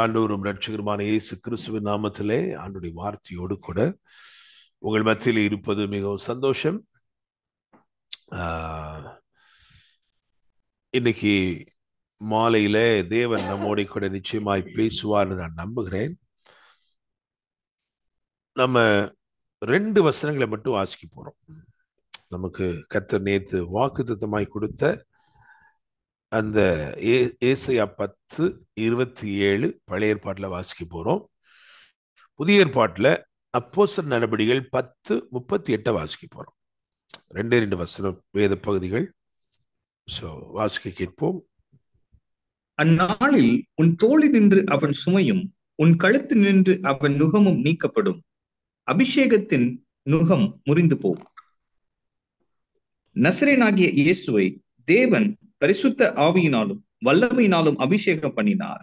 ஆண்டோரும் ரட்சகருமான இயேசு கிறிஸ்துவின் நாமத்திலே ஆண்டுடைய வார்த்தையோடு கூட உங்கள் மத்தியில் இருப்பது மிகவும் சந்தோஷம் இன்னைக்கு மாலையில தேவன் நம்மோடைய கூட நிச்சயமாய் பேசுவார் நான் நம்புகிறேன் நம்ம ரெண்டு வசனங்களை மட்டும் வாசிக்க போறோம் நமக்கு கத்த நேத்து வாக்கு தத்தமாய் கொடுத்த அந்த ஏசையா பத்து இருபத்தி ஏழு பழைய ஏற்பாட்டில் வாசிக்க போகிறோம் புதிய ஏற்பாட்டில் அப்போசர் நடபடிகள் பத்து முப்பத்தி எட்டை வாசிக்க போகிறோம் ரெண்டே ரெண்டு வசனம் வேத பகுதிகள் ஸோ வாசிக்க கேட்போம் அந்நாளில் உன் தோழி நின்று அவன் சுமையும் உன் கழுத்து நின்று அவன் நுகமும் நீக்கப்படும் அபிஷேகத்தின் நுகம் முறிந்து போகும் நசரேனாகிய இயேசுவை தேவன் பரிசுத்த ஆவியினாலும் வல்லமையினாலும் அபிஷேகம் பண்ணினார்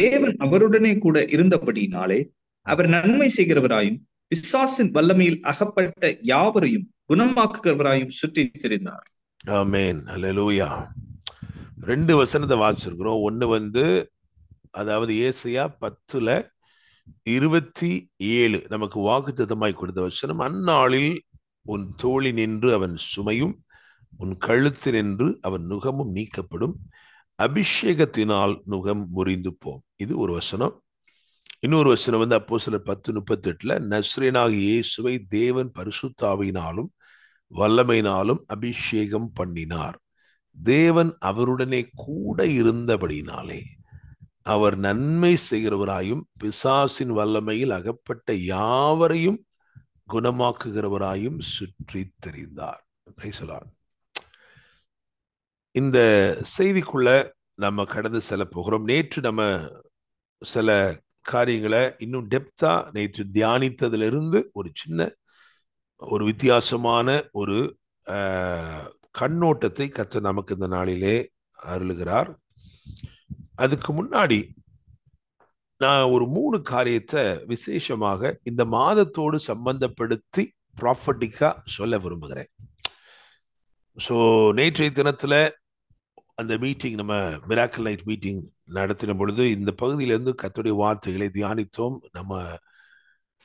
தேவன் அவருடனே கூட இருந்தபடியினாலே அவர் நன்மை செய்கிறவராயும் பிசாசின் வல்லமையில் அகப்பட்ட யாவரையும் குணமாக்குகிறவராயும் சுற்றி தெரிந்தார் ரெண்டு வசனத்தை வாசிச்சிருக்கிறோம் ஒண்ணு வந்து அதாவது ஏசியா பத்துல இருபத்தி ஏழு நமக்கு வாக்கு தத்தமாய் கொடுத்த வசனம் அந்நாளில் உன் தோழி நின்று அவன் சுமையும் உன் கழுத்து நின்று அவன் நுகமும் நீக்கப்படும் அபிஷேகத்தினால் நுகம் முறிந்து போம் இது ஒரு வசனம் இன்னொரு வசனம் வந்து அப்போ சில பத்து முப்பத்தி எட்டுல நஸ்ரீனாக இயேசுவை தேவன் பரிசுத்தாவினாலும் வல்லமையினாலும் அபிஷேகம் பண்ணினார் தேவன் அவருடனே கூட இருந்தபடினாலே அவர் நன்மை செய்கிறவராயும் பிசாசின் வல்லமையில் அகப்பட்ட யாவரையும் குணமாக்குகிறவராயும் சுற்றி தெரிந்தார் இந்த செய்திக்குள்ள நம்ம கடந்து செல்ல போகிறோம் நேற்று நம்ம சில காரியங்களை இன்னும் டெப்தா நேற்று தியானித்ததிலிருந்து ஒரு சின்ன ஒரு வித்தியாசமான ஒரு கண்ணோட்டத்தை கத்த நமக்கு இந்த நாளிலே அருளுகிறார் அதுக்கு முன்னாடி நான் ஒரு மூணு காரியத்தை விசேஷமாக இந்த மாதத்தோடு சம்பந்தப்படுத்தி ப்ராஃபட்டிக்காக சொல்ல விரும்புகிறேன் ஸோ நேற்றைய தினத்தில் அந்த மீட்டிங் நம்ம மிராக்கல் நைட் மீட்டிங் நடத்தின பொழுது இந்த பகுதியிலேருந்து கத்துடைய வார்த்தைகளை தியானித்தோம் நம்ம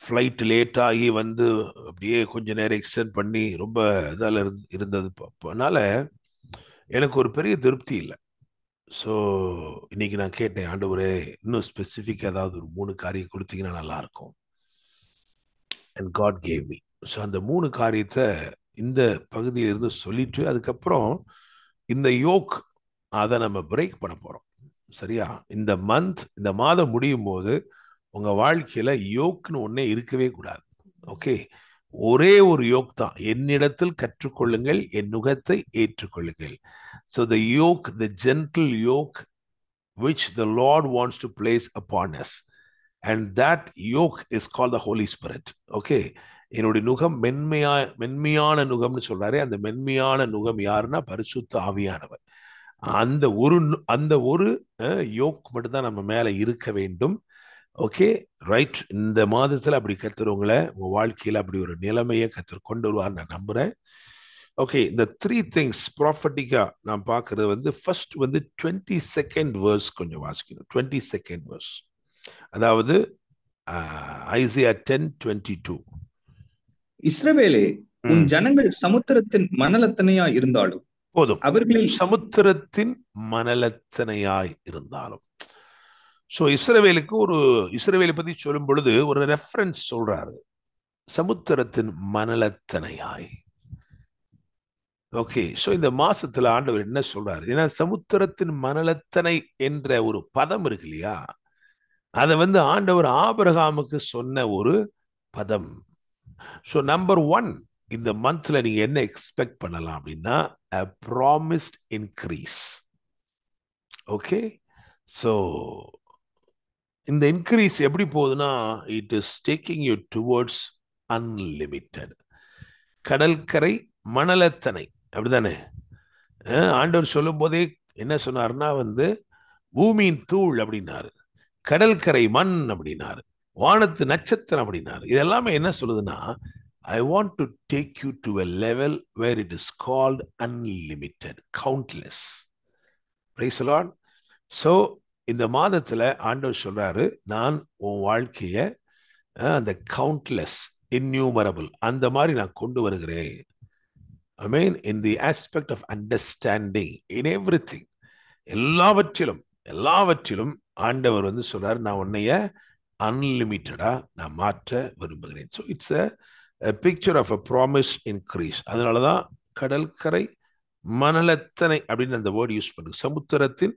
ஃப்ளைட் லேட் ஆகி வந்து அப்படியே கொஞ்சம் நேரம் எக்ஸ்டெண்ட் பண்ணி ரொம்ப இதால் இருந்தது அதனால் எனக்கு ஒரு பெரிய திருப்தி இல்லை ஸோ இன்றைக்கி நான் கேட்டேன் ஆண்டு ஒரு இன்னும் ஸ்பெசிஃபிக் ஏதாவது ஒரு மூணு காரியம் கொடுத்தீங்கன்னா நல்லாயிருக்கும் and God gave me so அந்த மூணு காரியத்தை இந்த பகுதியிலிருந்து சொல்லிட்டு அதுக்கப்புறம் இந்த யோக் அதை நம்ம பிரேக் பண்ண போகிறோம் சரியா இந்த மந்த் இந்த மாதம் முடியும் போது உங்கள் வாழ்க்கையில் யோக்னு ஒன்றே இருக்கவே கூடாது ஓகே ஒரே ஒரு யோக் தான் என்னிடத்தில் கற்றுக்கொள்ளுங்கள் என் நுகத்தை ஏற்றுக்கொள்ளுங்கள் so the yoke the gentle yoke which the Lord wants to place upon us and that yoke is call the Holi Spirit okay என்னுடைய நுகம் மென்மையா மென்மையான நுகம்னு சொல்கிறாரே அந்த மென்மையான நுகம் யாருன்னா பரிசுத்த ஆவியானவர் அந்த ஒரு அந்த ஒரு யோக் மட்டும்தான் நம்ம மேலே இருக்க வேண்டும் ஓகே ரைட் இந்த மாதத்தில் அப்படி கத்துறவங்களை உங்கள் வாழ்க்கையில் அப்படி ஒரு நிலைமையை கற்று கொண்டு வருவார் நான் நம்புகிறேன் ஓகே இந்த த்ரீ திங்ஸ் ப்ராஃபட்டிக்காக நான் பார்க்கறது வந்து ஃபர்ஸ்ட் வந்து டுவெண்ட்டி செகண்ட் வேர்ஸ் கொஞ்சம் வாசிக்கணும் டுவெண்ட்டி செகண்ட் வேர்ஸ் அதாவது ஐசியா டென் டுவெண்ட்டி டூ இஸ்ரவேலே உன் ஜனங்கள் சமுத்திரத்தின் மணலத்தனையா இருந்தாலும் போதும் அவர்களில் சமுத்திரத்தின் மணலத்தனையாய் இருந்தாலும் ஸோ இஸ்ரவேலுக்கு ஒரு இஸ்ரவேலை பத்தி சொல்லும் பொழுது ஒரு ரெஃபரன்ஸ் சொல்றாரு சமுத்திரத்தின் மணலத்தனையாய் ஓகே ஸோ இந்த மாசத்துல ஆண்டவர் என்ன சொல்றாரு ஏன்னா சமுத்திரத்தின் மணலத்தனை என்ற ஒரு பதம் இருக்கு இல்லையா அதை வந்து ஆண்டவர் ஆபிரகாமுக்கு சொன்ன ஒரு பதம் ஸோ நம்பர் ஒன் இந்த மந்த்ல நீங்க என்ன எக்ஸ்பெக்ட் பண்ணலாம் அப்படின்னா a promised increase okay so இந்த இன்க்ரீஸ் எப்படி போகுதுன்னா it is taking you towards unlimited கடற்கரை மணலத்தனை அப்படிதானே ஆண்டவர் சொல்லும் போதே என்ன சொன்னார்னா வந்து பூமியின் தூள் அப்படின்னாரு கடற்கரை மண் அப்படின்னாரு வானத்து நட்சத்திரம் அப்படின்னாரு இதெல்லாமே என்ன சொல்லுதுன்னா I want to take you to a level where it is called unlimited, countless Praise the so இந்த மாதத்தில் ஆண்டவர் சொல்கிறாரு நான் உன் வாழ்க்கையை அந்த கவுண்ட்லெஸ் இன்யூமரபிள் அந்த மாதிரி நான் கொண்டு வருகிறேன் I mean in the aspect of understanding in everything எல்லாவற்றிலும் எல்லாவற்றிலும் ஆண்டவர் வந்து சொல்கிறார் நான் உன்னைய அன்லிமிட்டடாக நான் மாற்ற விரும்புகிறேன் so it's a picture of a promise increase அதனால தான் கடற்கரை மணலத்தனை அப்படின்னு அந்த வேர்டு யூஸ் பண்ணுது சமுத்திரத்தில்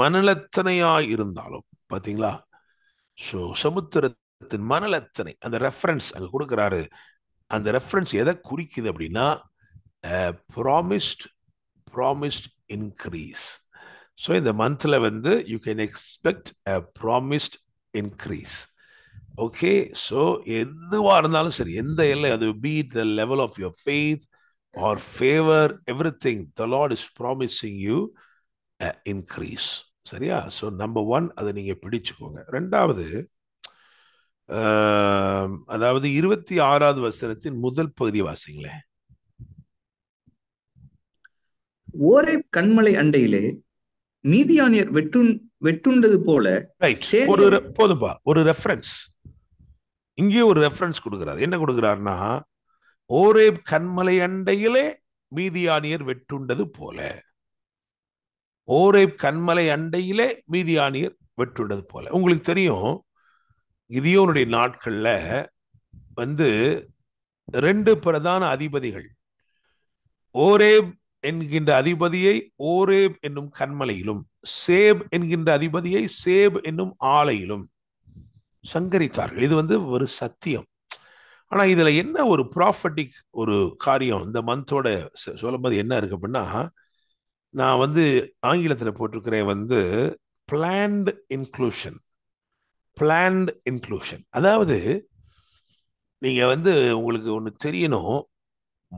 மணலத்தனையாக இருந்தாலும் பார்த்தீங்களா ஸோ சமுத்திரத்தின் மணலத்தனை அந்த ரெஃபரன்ஸ் அங்கே கொடுக்குறாரு அந்த ரெஃபரன்ஸ் எதை குறிக்குது அப்படின்னா ப்ராமிஸ்ட் ப்ராமிஸ்ட் இன்க்ரீஸ் ஸோ இந்த மந்தில் வந்து you can expect a promised increase okay so எதுவாக இருந்தாலும் சரி எந்த எல்லை அது beat the level of your faith or favour everything the Lord is promising you increase சரியா ஸோ நம்பர் ஒன் அதை நீங்கள் பிடிச்சுக்கோங்க ரெண்டாவது அதாவது இருபத்தி ஆறாவது வசனத்தின் முதல் பகுதி வாசிங்களேன் ஓரே கண்மலை அண்டையிலே நீதியானியர் வெற்றுண் வெட்டுண்டது போல ஒரு போதும்பா ஒரு ரெஃபரன்ஸ் இங்கே ஒரு ரெஃபரன்ஸ் கொடுக்கிறார் என்ன கொடுக்கிறார்னா ஓரே கண்மலை அண்டையிலே மீதியானியர் வெட்டுண்டது போல ஓரே கண்மலை அண்டையிலே மீதியானியர் வெட்டுண்டது போல உங்களுக்கு தெரியும் இதையோனுடைய நாட்கள்ல வந்து ரெண்டு பிரதான அதிபதிகள் ஓரேப் என்கின்ற அதிபதியை ஓரேப் என்னும் கண்மலையிலும் சேப் என்கின்ற அதிபதியை சேப் என்னும் ஆலையிலும் சங்கரித்தார்கள் இது வந்து ஒரு சத்தியம் ஆனால் இதில் என்ன ஒரு ப்ராஃபட்டிக் ஒரு காரியம் இந்த மந்தோட சொல்லும்போது என்ன இருக்கு அப்படின்னா நான் வந்து ஆங்கிலத்தில் போட்டிருக்கிறேன் வந்து பிளான்டு இன்க்ளூஷன் பிளான்டு இன்க்ளூஷன் அதாவது நீங்கள் வந்து உங்களுக்கு ஒன்று தெரியணும்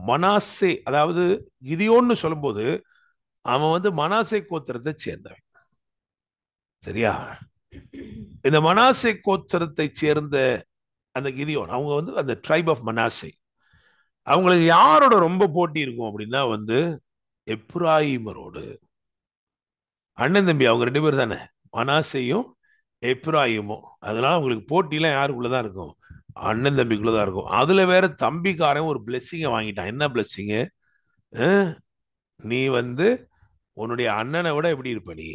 மனாசே அதாவது இதையோன்னு சொல்லும்போது அவன் வந்து மனாசே கோத்திரத்தை சேர்ந்தவன் சரியா இந்த மனாசை கோத்திரத்தை சேர்ந்த அந்த கிதியோன் அவங்க வந்து அந்த ட்ரைப் ஆஃப் மனாசை அவங்களுக்கு யாரோட ரொம்ப போட்டி இருக்கும் அப்படின்னா வந்து எப்ராஹிமரோடு அண்ணன் தம்பி அவங்க ரெண்டு பேர் தானே மனாசையும் எப்ராஹிமும் அதனால அவங்களுக்கு போட்டிலாம் யாருக்குள்ளதான் இருக்கும் அண்ணன் தம்பிக்குள்ளதான் இருக்கும் அதுல வேற தம்பிக்காரன் ஒரு பிளெஸ்ஸிங்கை வாங்கிட்டான் என்ன பிளெஸ்ஸிங்கு நீ வந்து உன்னுடைய அண்ணனை விட எப்படி இருப்ப நீ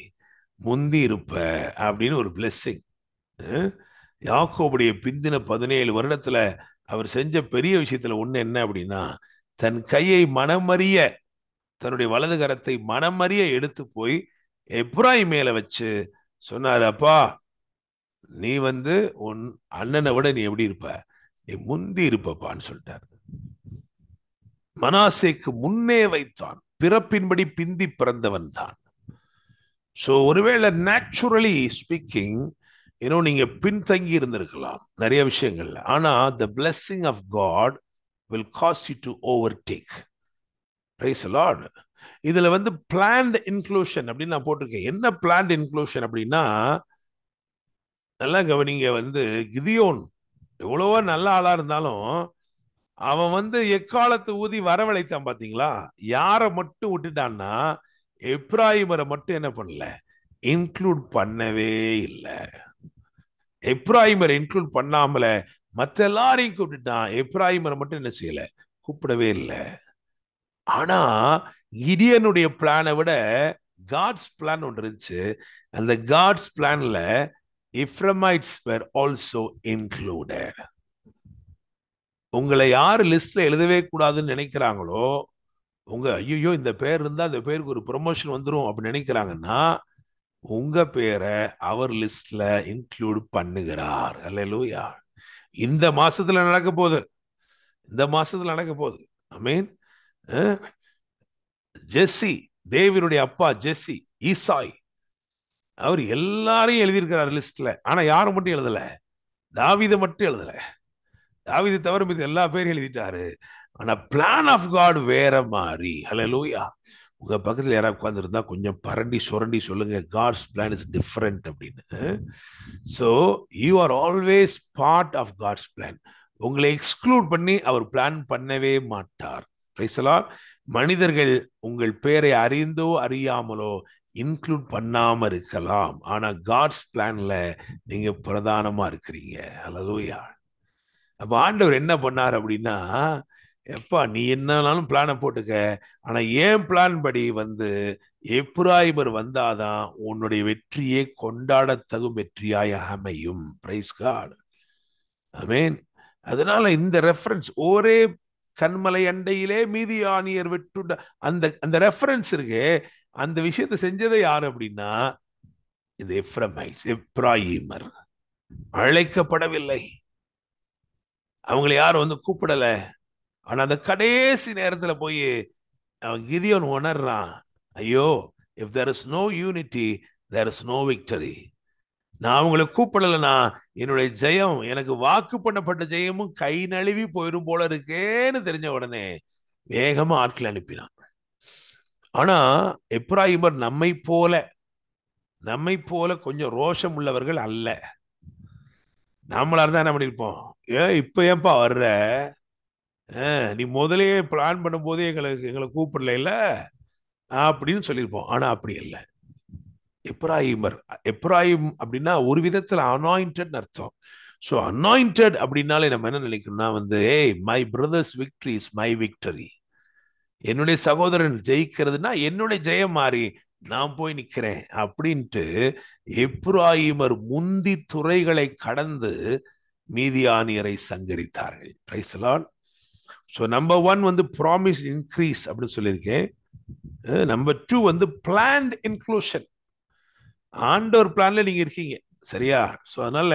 முந்தி இருப்ப அப்படின்னு ஒரு பிளெஸ்ஸிங் யாக்கோபுடைய பிந்தின பதினேழு வருடத்துல அவர் செஞ்ச பெரிய விஷயத்துல ஒண்ணு என்ன அப்படின்னா தன் கையை மனமறிய தன்னுடைய வலது கரத்தை மனமறிய எடுத்து போய் எப்ராய் மேல வச்சு சொன்னார் அப்பா நீ வந்து உன் அண்ணனை விட நீ எப்படி இருப்ப நீ முந்தி இருப்பப்பான்னு சொல்லிட்டார் மனாசேக்கு முன்னே வைத்தான் பிறப்பின்படி பிந்தி பிறந்தவன் தான் ஸோ ஒருவேளை நேச்சுரலி ஸ்பீக்கிங் இன்னும் நீங்க பின்தங்கி இருந்திருக்கலாம் நிறைய விஷயங்கள்ல ஆனா the blessing of God will cause you to overtake praise Lord இதுல வந்து பிளான்ட் இன்க்ளூஷன் அப்படின்னு நான் போட்டிருக்கேன் என்ன பிளான்ட் இன்க்ளூஷன் அப்படின்னா நல்லா கவனிங்க வந்து கிதியோன் எவ்வளவோ நல்ல ஆளா இருந்தாலும் அவன் வந்து எக்காலத்து ஊதி வரவழைத்தான் பாத்தீங்களா யாரை மட்டும் விட்டுட்டான்னா எப்ராஹிமரை மட்டும் என்ன பண்ணல இன்க்ளூட் பண்ணவே இல்லை எப்ராஹிமரை இன்க்ளூட் பண்ணாமல மற்ற எல்லாரையும் கூப்பிட்டுட்டான் எப்ராஹிமரை மட்டும் என்ன செய்யல கூப்பிடவே இல்லை ஆனா இடியனுடைய பிளானை விட காட்ஸ் பிளான் ஒன்று இருந்துச்சு அந்த காட்ஸ் பிளான்ல இஃப்ரமைட்ஸ் வேர் ஆல்சோ இன்க்ளூடட் உங்களை யார் லிஸ்ட்ல எழுதவே கூடாதுன்னு நினைக்கிறாங்களோ உங்க ஐயோ இந்த பேர் இருந்தா அந்த பேருக்கு ஒரு ப்ரொமோஷன் வந்துடும் அப்படின்னு நினைக்கிறாங்கன்னா உங்க பேரை அவர் லிஸ்ட்ல இன்க்ளூட் பண்ணுகிறார் லூயா இந்த மாசத்துல நடக்க போகுது இந்த மாசத்துல நடக்க போகுது ஐ மீன் ஜெஸ்ஸி தேவியனுடைய அப்பா ஜெஸ்ஸி ஈசாய் அவர் எல்லாரையும் எழுதியிருக்கிறார் லிஸ்ட்ல ஆனா யாரும் மட்டும் எழுதல தாவிதை மட்டும் எழுதல தாவிதை தவிர மீது எல்லா பேரும் எழுதிட்டாரு ஆனா பிளான் ஆஃப் காட் வேற மாதிரி ஹலோ லூயா உங்க பக்கத்துல யாராவது உட்காந்துருந்தா கொஞ்சம் பரண்டி சுரண்டி சொல்லுங்க காட்ஸ் பிளான் இஸ் டிஃப்ரெண்ட் அப்படின்னு so you are always part of God's plan உங்களை எக்ஸ்க்ளூட் பண்ணி அவர் பிளான் பண்ணவே மாட்டார் பிரைசலால் மனிதர்கள் உங்கள் பேரை அறிந்தோ அறியாமலோ இன்க்ளூட் பண்ணாம இருக்கலாம் ஆனா காட்ஸ் பிளான்ல நீங்க பிரதானமா இருக்கிறீங்க அலலூயா அப்ப ஆண்டவர் என்ன பண்ணார் அப்படின்னா எப்பா நீ என்னாலும் பிளானை போட்டுக்க ஆனா ஏன் பிளான் படி வந்து எப்ராய்பர் வந்தாதான் உன்னுடைய வெற்றியை கொண்டாட தகும் வெற்றியாய் அமையும் பிரைஸ் கார்டு அமேன் அதனால இந்த ரெஃபரன்ஸ் ஒரே கண்மலை அண்டையிலே மீதி ஆணியர் வெட்டுண்ட அந்த அந்த ரெஃபரன்ஸ் இருக்கு அந்த விஷயத்த செஞ்சதை யார் அப்படின்னா இந்த எப்ரமைட்ஸ் எப்ராஹிமர் அழைக்கப்படவில்லை அவங்களை யாரும் வந்து கூப்பிடல ஆனா அந்த கடைசி நேரத்துல போய் அவன் கிதியன் உணர்றான் ஐயோ if there is no unity there is no victory நான் உங்களை கூப்பிடலைன்னா என்னுடைய ஜெயம் எனக்கு வாக்கு பண்ணப்பட்ட ஜெயமும் கை நழுவி போயிடும் போல இருக்கேன்னு தெரிஞ்ச உடனே வேகமா ஆட்கள் அனுப்பினான் ஆனா எப்ராஹிமர் நம்மை போல நம்மை போல கொஞ்சம் ரோஷம் உள்ளவர்கள் அல்ல நம்மளா இருந்தா என்ன பண்ணிருப்போம் ஏன் இப்ப ஏன்பா வர்ற நீ முதலே பிளான் பண்ணும்போதே எங்களுக்கு எங்களை கூப்பிடல இல்லை அப்படின்னு சொல்லியிருப்போம் ஆனால் அப்படி இல்லை எப்ராஹிமர் எப்ராஹிம் அப்படின்னா ஒரு விதத்தில் அனாயின்ட் அர்த்தம் ஸோ அனாயின்ட் அப்படின்னாலே நம்ம என்ன நினைக்கணும்னா வந்து ஏய் my brothers victory is my victory என்னுடைய சகோதரன் ஜெயிக்கிறதுனா என்னுடைய ஜெயம் மாறி நான் போய் நிற்கிறேன் அப்படின்ட்டு எப்ராஹிமர் முந்தி துறைகளை கடந்து மீதியானியரை சங்கரித்தார்கள் பிரைசலான் ஸோ நம்பர் ஒன் வந்து ப்ராமிஸ் இன்க்ரீஸ் அப்படின்னு சொல்லியிருக்கேன் நம்பர் டூ வந்து பிளான்ட் இன்க்ளூஷன் ஆண்டவர் பிளான்ல நீங்க இருக்கீங்க சரியா ஸோ அதனால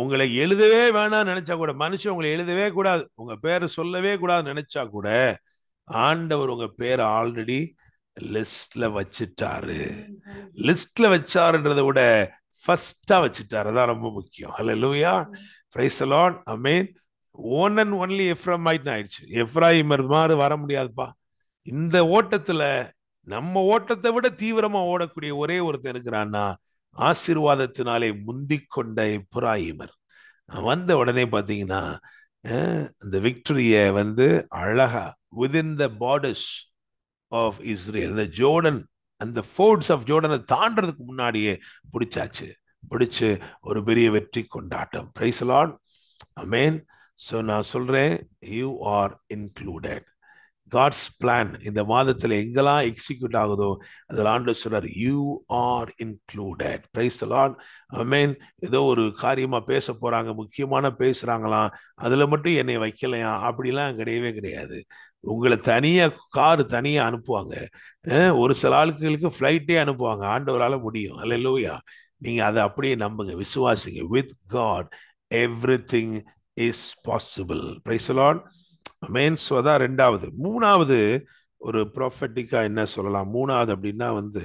உங்களை எழுதவே வேணாம்னு நினைச்சா கூட மனுஷன் உங்களை எழுதவே கூடாது உங்க பேரை சொல்லவே கூடாது நினைச்சா கூட ஆண்டவர் உங்க பேரை ஆல்ரெடி லிஸ்ட்ல வச்சுட்டாரு லிஸ்ட்ல வச்சாருன்றத விட ஃபர்ஸ்டா வச்சுட்டாரு அதான் ரொம்ப முக்கியம் hallelujah praise amen one and only Ephraim ஆயிடுச்சு எஃப்ராஹிம் மாதிரி வர முடியாதுப்பா இந்த ஓட்டத்துல நம்ம ஓட்டத்தை விட தீவிரமா ஓடக்கூடிய ஒரே ஒருத்தர் இருக்கிறான்னா ஆசிர்வாதத்தினாலே முந்தி கொண்ட எப்ராஹிமர் வந்த உடனே பார்த்தீங்கன்னா இந்த விக்டரிய வந்து அழகா within the borders of Israel இந்த ஜோர்டன் அந்த ஃபோர்ட்ஸ் ஆஃப் ஜோர்டனை தாண்டதுக்கு முன்னாடியே பிடிச்சாச்சு பிடிச்சு ஒரு பெரிய வெற்றி கொண்டாட்டம் பிரைஸ் லார்ட் அமேன் ஸோ நான் சொல்கிறேன் you are included God's plan இந்த மாதத்தில் எங்கெல்லாம் எக்ஸிக்யூட் ஆகுதோ அதில் ஆண்டு சொல்கிறார் you are included praise Lord மீன் ஏதோ ஒரு காரியமாக பேச போகிறாங்க முக்கியமான பேசுகிறாங்களாம் அதில் மட்டும் என்னை வைக்கலையா அப்படிலாம் கிடையவே கிடையாது உங்களை தனியாக கார் தனியாக அனுப்புவாங்க ஒரு சில ஆட்களுக்கு ஃப்ளைட்டே அனுப்புவாங்க ஆண்டவரால் முடியும் அல்ல லோயா நீங்கள் அதை அப்படியே நம்புங்க விசுவாசிங்க with God everything is possible praise the Lord மெயின் ஸோ அதான் ரெண்டாவது மூணாவது ஒரு ப்ராஃபட்டிக்காக என்ன சொல்லலாம் மூணாவது அப்படின்னா வந்து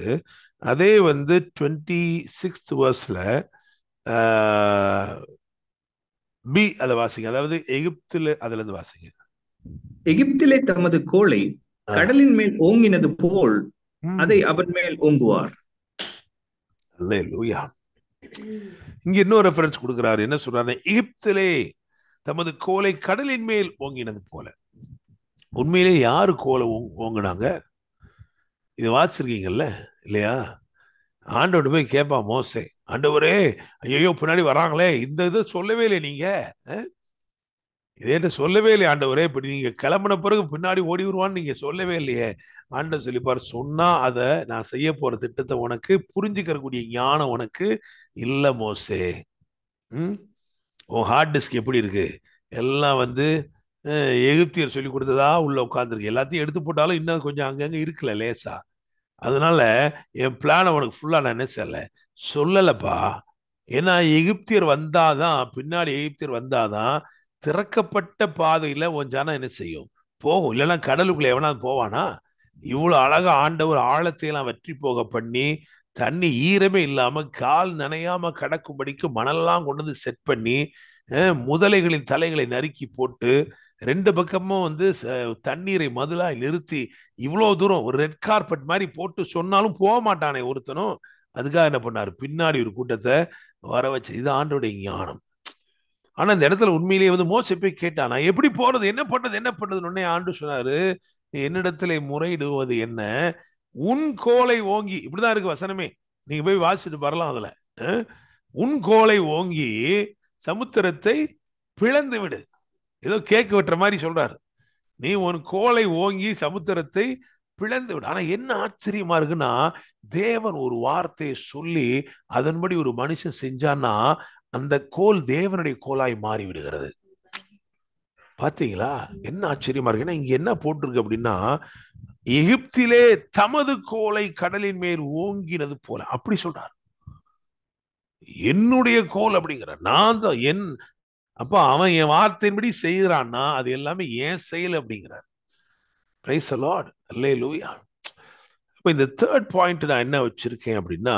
அதே வந்து டுவெண்ட்டி சிக்ஸ்த் வேர்ஸில் பி அதை வாசிங்க அதாவது எகிப்தில் அதுலேருந்து வாசிங்க எகிப்திலே தமது கோளை கடலின் மேல் ஓங்கினது போல் அதை அவன் மேல் ஓங்குவார் இங்க இன்னொரு ரெஃபரன்ஸ் கொடுக்குறாரு என்ன சொல்றாரு எகிப்திலே தமது கோலை கடலின் மேல் ஓங்கினது போல உண்மையிலே யாரு கோலை ஓங்கினாங்க இது வாச்சிருக்கீங்கல்ல இல்லையா ஆண்டோடு போய் கேட்பா மோசே ஆண்டவரே ஐயோ பின்னாடி வராங்களே இந்த இதை சொல்லவே இல்லை நீங்க இதேட்ட சொல்லவே இல்லையே ஆண்டவரே இப்படி நீங்க கிளம்பின பிறகு பின்னாடி ஓடி வருவான்னு நீங்க சொல்லவே இல்லையே ஆண்டவர் சொல்லிப்பார் சொன்னா அதை நான் செய்ய போற திட்டத்தை உனக்கு புரிஞ்சுக்கிறக்கூடிய ஞானம் உனக்கு இல்லை மோசே ம் உன் ஹார்ட் டிஸ்க் எப்படி இருக்குது எல்லாம் வந்து எகிப்தியர் சொல்லி கொடுத்ததா உள்ளே உட்காந்துருக்கு எல்லாத்தையும் எடுத்து போட்டாலும் இன்னும் கொஞ்சம் அங்கங்கே இருக்கல லேசா அதனால என் பிளான் அவனுக்கு ஃபுல்லாக நான் நினைச்சல சொல்லலைப்பா ஏன்னா எகிப்தியர் வந்தாதான் பின்னாடி எகிப்தியர் வந்தாதான் திறக்கப்பட்ட பாதையில் உன் ஜனம் என்ன செய்யும் போகும் இல்லைன்னா கடலுக்குள்ளே எவனாவது போவானா இவ்வளோ அழகாக ஆண்டவர் ஆழத்தையெல்லாம் வெற்றி போக பண்ணி தண்ணி ஈரமே இல்லாம கால் நனையாம கடக்கும்படிக்கு மணல்லாம் கொண்டு வந்து செட் பண்ணி முதலைகளின் தலைகளை நறுக்கி போட்டு ரெண்டு பக்கமும் வந்து தண்ணீரை மதுலாய் நிறுத்தி இவ்வளோ தூரம் ஒரு ரெட் கார்பெட் மாதிரி போட்டு சொன்னாலும் போக மாட்டானே ஒருத்தனும் அதுக்காக என்ன பண்ணார் பின்னாடி ஒரு கூட்டத்தை வர வச்சு இது ஆண்டோடைய ஞானம் ஆனா இந்த இடத்துல உண்மையிலேயே வந்து மோசி போய் கேட்டான் எப்படி போறது என்ன பண்றது என்ன பண்றது உடனே ஆண்டு சொன்னாரு என்னிடத்துல முறையிடுவது என்ன உன் கோலை ஓங்கி இப்படிதான் இருக்கு வசனமே நீங்க போய் வாசிச்சுட்டு வரலாம் அதுல உன் கோலை ஓங்கி சமுத்திரத்தை பிளந்து விடு ஏதோ கேக்கு வெட்டுற மாதிரி சொல்றாரு நீ உன் கோலை ஓங்கி சமுத்திரத்தை பிளந்து விடு ஆனா என்ன ஆச்சரியமா இருக்குன்னா தேவன் ஒரு வார்த்தையை சொல்லி அதன்படி ஒரு மனுஷன் செஞ்சான்னா அந்த கோல் தேவனுடைய கோலாய் மாறி விடுகிறது பார்த்தீங்களா என்ன ஆச்சரியமா இருக்கு ஏன்னா இங்க என்ன போட்டிருக்கு அப்படின்னா எகிப்திலே தமது கோலை கடலின் மேல் ஓங்கினது போல அப்படி சொல்றார் என்னுடைய கோல் அப்படிங்கிற நான் தான் என் அப்போ அவன் என் வார்த்தையின்படி செய்கிறான்னா அது எல்லாமே ஏன் செயல் அப்படிங்கிறார் பிரைஸ் அலாட் அல்லே லூயா இப்போ இந்த தேர்ட் பாயிண்ட் நான் என்ன வச்சிருக்கேன் அப்படின்னா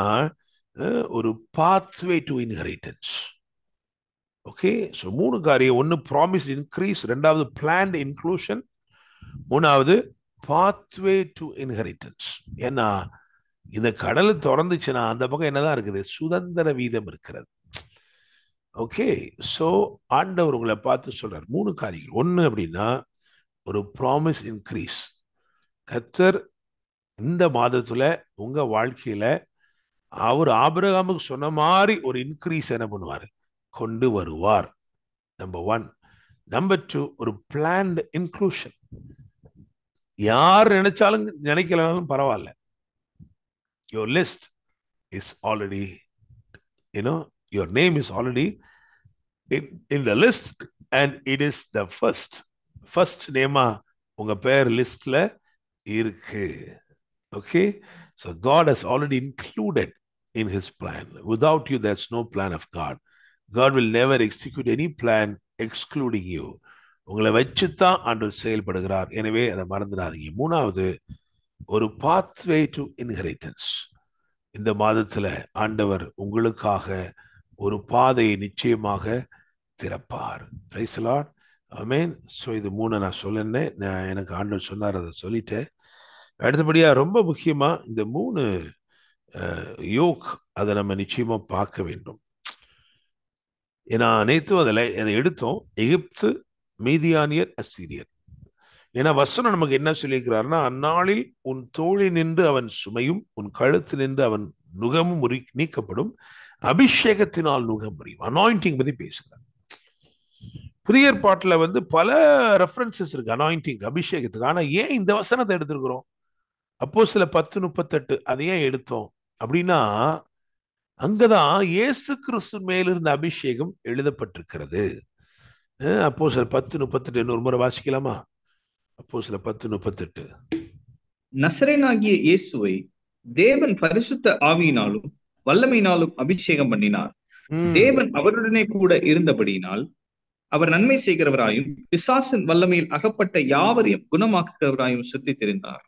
ஒரு pathway to inheritance okay so மூணு காரியம் ஒன்று ப்ராமிஸ் இன்க்ரீஸ் ரெண்டாவது பிளான்ட் இன்க்ளூஷன் மூணாவது பாத்வே டு இன்ஹெரிட்டன்ஸ் ஏன்னா இந்த கடல் திறந்துச்சுன்னா அந்த பக்கம் என்னதான் இருக்குது சுதந்திர வீதம் இருக்கிறது ஓகே ஸோ ஆண்டவர் உங்களை பார்த்து சொல்றார் மூணு காரியங்கள் ஒன்று அப்படின்னா ஒரு ப்ராமிஸ் இன்க்ரீஸ் கத்தர் இந்த மாதத்தில் உங்கள் வாழ்க்கையில் அவர் ஆபிரகாமுக்கு சொன்ன மாதிரி ஒரு இன்க்ரீஸ் என்ன பண்ணுவார் கொண்டு வருவார் நம்பர் ஒன் நம்பர் டூ ஒரு பிளான்டு இன்க்ளூஷன் யார் நினைச்சாலும் நினைக்கலனாலும் பரவாயில்ல your list is already you know your name is already in the list and it is the first first நேமா உங்க பேர் லிஸ்ட்ல இருக்கு okay so God has already included in his plan without you that's no plan of God God will never execute any plan excluding you. உங்களை வச்சுத்தான் ஆண்டவர் செயல்படுகிறார் எனவே அதை மறந்துடாதீங்க மூணாவது ஒரு பாத்வே டு இன்ஹெரிட்டன்ஸ் இந்த மாதத்துல ஆண்டவர் உங்களுக்காக ஒரு பாதையை நிச்சயமாக திறப்பார் அமேன் ஸோ இது மூணு நான் சொல்லினேன் நான் எனக்கு ஆண்டவர் சொன்னார் அதை சொல்லிட்டேன் அடுத்தபடியாக ரொம்ப முக்கியமாக இந்த மூணு யோக் அதை நம்ம நிச்சயமாக பார்க்க வேண்டும் ஏன்னா அனைத்தும் அதில் அதை எடுத்தோம் எகிப்து மீதியானியர் அசீரியர் ஏன்னா வசனம் நமக்கு என்ன சொல்லியிருக்கிறாருன்னா அந்நாளில் உன் தோழி நின்று அவன் சுமையும் உன் கழுத்து நின்று அவன் நுகமும் முறி நீக்கப்படும் அபிஷேகத்தினால் நுகம் முறியும் அனாயிண்டிங் பத்தி பேசுகிறார் புதிய ஏற்பாட்டில் வந்து பல ரெஃபரன்சஸ் இருக்கு அனாயிண்டிங் அபிஷேகத்துக்கு ஆனால் ஏன் இந்த வசனத்தை எடுத்திருக்கிறோம் அப்போ சில பத்து முப்பத்தெட்டு அதை ஏன் எடுத்தோம் அப்படின்னா அங்கதான் இயேசு கிறிஸ்து மேலிருந்த அபிஷேகம் எழுதப்பட்டிருக்கிறது அப்போ சில பத்து முப்பத்தெட்டு இன்னொரு முறை வாசிக்கலாமா அப்போ சில பத்து முப்பத்தெட்டு நசரேனாகிய இயேசுவை தேவன் பரிசுத்த ஆவியினாலும் வல்லமையினாலும் அபிஷேகம் பண்ணினார் தேவன் அவருடனே கூட இருந்தபடியினால் அவர் நன்மை செய்கிறவராயும் பிசாசின் வல்லமையில் அகப்பட்ட யாவரையும் குணமாக்குகிறவராயும் சுத்தி தெரிந்தார்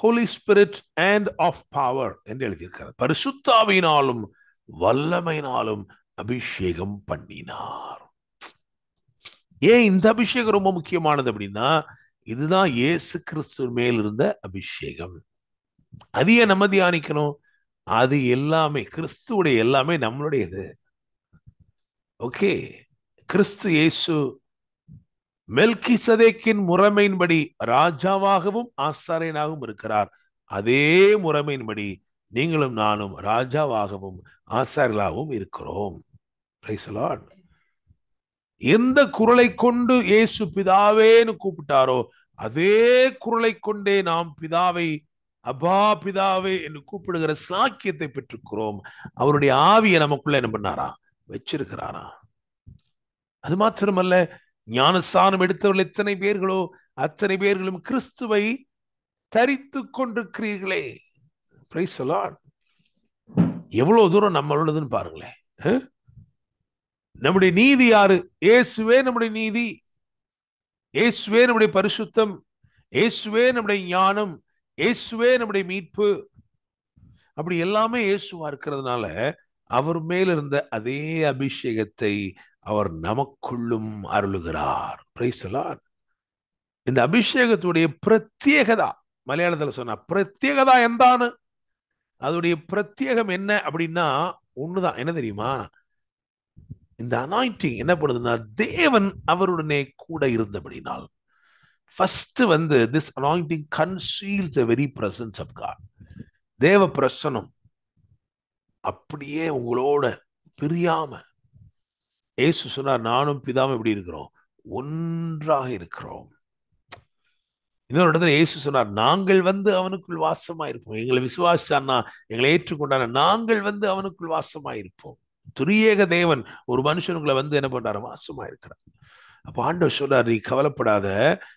Holy spirit and of power என்று எழுதியிருக்கிறார் பரிசுத்தாவினாலும் வல்லமையினாலும் அபிஷேகம் பண்ணினார் ஏன் இந்த அபிஷேகம் ரொம்ப முக்கியமானது அப்படின்னா இதுதான் இயேசு கிறிஸ்து மேல் இருந்த அபிஷேகம் அதிக நம்ம தியானிக்கணும் அது எல்லாமே கிறிஸ்துவுடைய எல்லாமே நம்மளுடைய இது ஓகே கிறிஸ்து இயேசு மெல்கி சதேக்கின் முறைமையின்படி ராஜாவாகவும் ஆசாரியனாகவும் இருக்கிறார் அதே முறைமையின்படி நீங்களும் நானும் ராஜாவாகவும் ஆசாரிகளாகவும் இருக்கிறோம் எந்த குரலை கொண்டு ஏசு பிதாவேன்னு கூப்பிட்டாரோ அதே குரலை கொண்டே நாம் பிதாவை அபா பிதாவே என்று கூப்பிடுகிற சாக்கியத்தை பெற்றுக்கிறோம் அவருடைய ஆவியை நமக்குள்ள என்ன பண்ணாரா வச்சிருக்கிறாரா அது மாத்திரமல்ல ஞானஸ்தானம் எடுத்தவர்கள் எத்தனை பேர்களோ அத்தனை பேர்களும் கிறிஸ்துவை தரித்து கொண்டிருக்கிறீர்களே பிரைஸ் லார்ட் எவ்வளோ தூரம் நம்மளுடையதுன்னு பாருங்களேன் நம்முடைய நீதி யாரு ஏசுவே நம்முடைய நீதி ஏசுவே நம்முடைய பரிசுத்தம் ஏசுவே நம்முடைய ஞானம் ஏசுவே நம்முடைய மீட்பு அப்படி எல்லாமே இயேசுவா இருக்கிறதுனால அவர் மேல இருந்த அதே அபிஷேகத்தை அவர் நமக்குள்ளும் அருளுகிறார் பிரைசலார் இந்த அபிஷேகத்துடைய பிரத்யேகதா மலையாளத்தில் சொன்ன பிரத்யேகதா எந்தான்னு அதோடைய பிரத்யேகம் என்ன அப்படின்னா ஒண்ணுதான் என்ன தெரியுமா இந்த அனாயிண்டிங் என்ன பண்ணுதுன்னா தேவன் அவருடனே கூட இருந்தபடினால் ஃபர்ஸ்ட் வந்து this anointing conceal the very presence of God தேவ பிரசனம் அப்படியே உங்களோட பிரியாம ஏசு சொன்னார் நானும் பிதாவும் எப்படி இருக்கிறோம் ஒன்றாக இருக்கிறோம் இன்னொரு இடத்துல இயேசு சொன்னார் நாங்கள் வந்து அவனுக்குள் வாசமாயிருப்போம் எங்களை விசுவாசான்னா எங்களை ஏற்றுக்கொண்டான நாங்கள் வந்து அவனுக்குள் வாசமாயிருப்போம் துரியேக தேவன் ஒரு மனுஷன் உங்களை வந்து என்ன பண்றாரு வாசமா இருக்கிறார் அப்போ ஆண்டவர் சொல்றார் நீ கவலைப்படாத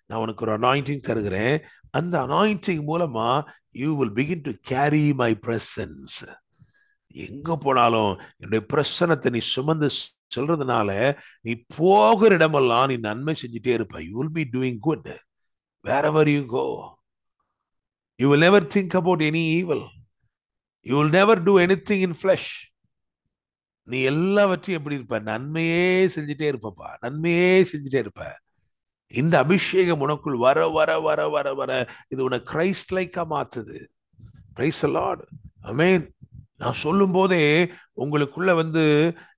நான் உனக்கு ஒரு அனாயிண்டிங் தருகிறேன் அந்த அனாயிண்டிங் மூலமா you will begin to carry my presence எங்க போனாலும் என்னுடைய பிரசனத்தை நீ சுமந்து சொல்றதுனால நீ போகிற இடமெல்லாம் நீ நன்மை செஞ்சுட்டே இருப்ப you will be doing good wherever you go. You will never think about any evil. You will never do anything in flesh நீ எல்லாவற்றையும் எப்படி இருப்ப நன்மையே செஞ்சுட்டே இருப்பப்பா நன்மையே செஞ்சுட்டே இருப்ப இந்த அபிஷேகம் உனக்குள் வர வர வர வர வர இது உனக்கு கிரைஸ்ட் லைக்கா மாத்துது கிரைஸ் அலாட் மீன் நான் சொல்லும் போதே உங்களுக்குள்ள வந்து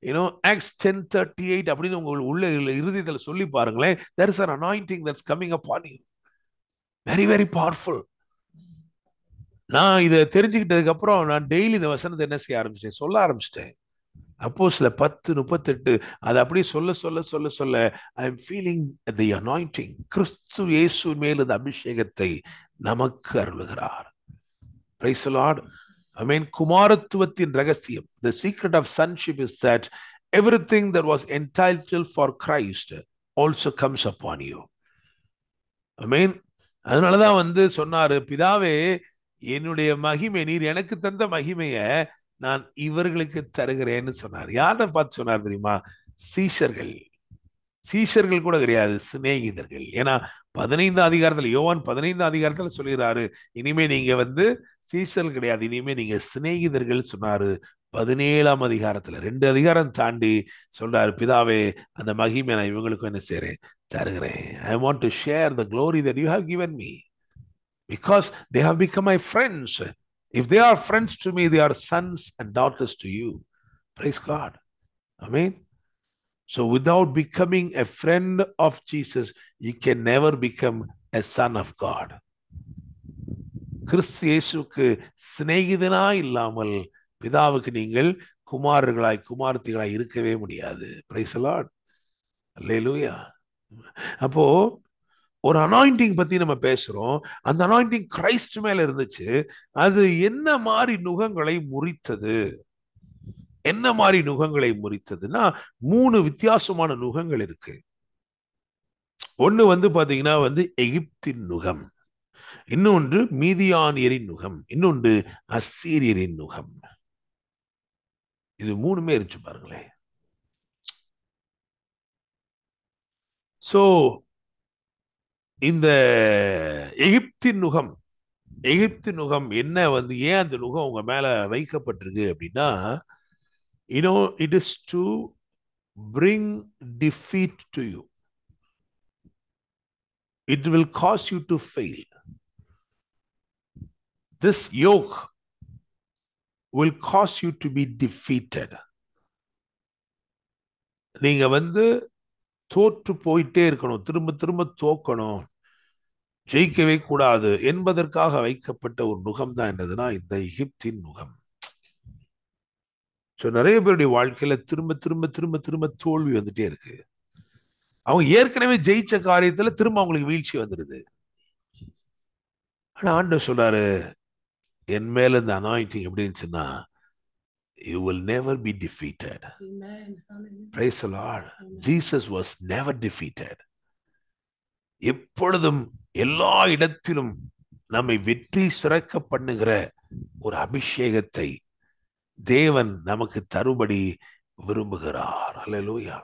you know Acts ten thirty eight அப்படின்னு உங்களுக்கு உள்ள இறுதியில் சொல்லி பாருங்களேன் there is an anointing that's coming up on you very very powerful நான் இதை தெரிஞ்சுக்கிட்டதுக்கு அப்புறம் நான் டெய்லி இந்த வசனத்தை என்ன செய்ய ஆரம்பிச்சிட்டேன் சொல்ல ஆரம்பிச்சிட்டேன் அப்போ சில பத்து முப்பத்தெட்டு அதை அப்படியே சொல்ல சொல்ல சொல்ல சொல்ல I am feeling the anointing கிறிஸ்து இயேசு மேல் இந்த அபிஷேகத்தை நமக்கு அருளுகிறார் பிரைஸ் லார்ட் ஐ மீன் குமாரத்துவத்தின் ரகசியம் the secret of sonship is that everything that was entitle for Christ also comes upon you I mean அதனாலதான் வந்து சொன்னாரு பிதாவே என்னுடைய மகிமை நீர் எனக்கு தந்த மகிமைய நான் இவர்களுக்கு தருகிறேன்னு சொன்னார் யாரை பார்த்து சொன்னார் தெரியுமா சீஷர்கள் சீஷர்கள் கூட கிடையாது சிநேகிதர்கள் ஏன்னா பதினைந்து அதிகாரத்தில் யோவான் பதினைந்து அதிகாரத்தில் சொல்கிறாரு இனிமே நீங்க வந்து சீஷர்கள் கிடையாது இனிமே நீங்க சிநேகிதர்கள் சொன்னாரு பதினேழாம் அதிகாரத்துல ரெண்டு அதிகாரம் தாண்டி சொல்றாரு பிதாவே அந்த மகிமை நான் இவங்களுக்கும் என்ன செய்யறேன் தருகிறேன் I want to share the glory that you have given me because they have become my friends if they are friends to me they are sons and daughters to you praise God I mean so without becoming a friend of Jesus you can never become a son of God கிறிஸ்து இயேசுக்கு சிநேகிதனா இல்லாமல் பிதாவுக்கு நீங்கள் குமாரர்களாய் குமார்த்திகளாய் இருக்கவே முடியாது பிரைசலாட் அப்போ ஒரு அனாயிண்டிங் பத்தி நம்ம பேசுறோம் அந்த அனாயிண்டிங் கிரைஸ்ட் மேல இருந்துச்சு அது என்ன மாதிரி நுகங்களை முறித்தது என்ன மாதிரி நுகங்களை முறித்ததுன்னா மூணு வித்தியாசமான நுகங்கள் இருக்கு ஒன்று வந்து பார்த்தீங்கன்னா வந்து எகிப்தின் நுகம் இன்னொன்று மீதியானியரின் நுகம் இன்னொன்று அசீரியரின் நுகம் இது மூணுமே இருந்துச்சு பாருங்களேன் சோ இந்த எகிப்தின் நுகம் எகிப்து நுகம் என்ன வந்து ஏன் அந்த நுகம் உங்க மேல வைக்கப்பட்டிருக்கு அப்படின்னா you know it is to bring defeat to you it will cause you to fail this yoke will cause you to be defeated நீங்க வந்து தோற்று போயிட்டே இருக்கணும் திரும்ப திரும்ப தோக்கணும் ஜெயிக்கவே கூடாது என்பதற்காக வைக்கப்பட்ட ஒரு நுகம் தான் என்னதுன்னா இந்த எகிப்தின் நுகம் ஸோ நிறைய பேருடைய வாழ்க்கையில திரும்ப திரும்ப திரும்ப திரும்ப தோல்வி வந்துட்டே இருக்கு அவங்க ஏற்கனவே ஜெயிச்ச காரியத்துல திரும்ப அவங்களுக்கு வீழ்ச்சி வந்துடுது ஆனா ஆண்டு சொன்னாரு என் மேல இந்த அனாயிட்டிங் எப்படி இருந்துச்சுன்னா you will never be defeated praise Lord Jesus was never defeated எப்பொழுதும் எல்லா இடத்திலும் நம்மை வெற்றி சிறக்க பண்ணுகிற ஒரு அபிஷேகத்தை தேவன் நமக்கு தருபடி விரும்புகிறார் அல்லலூயா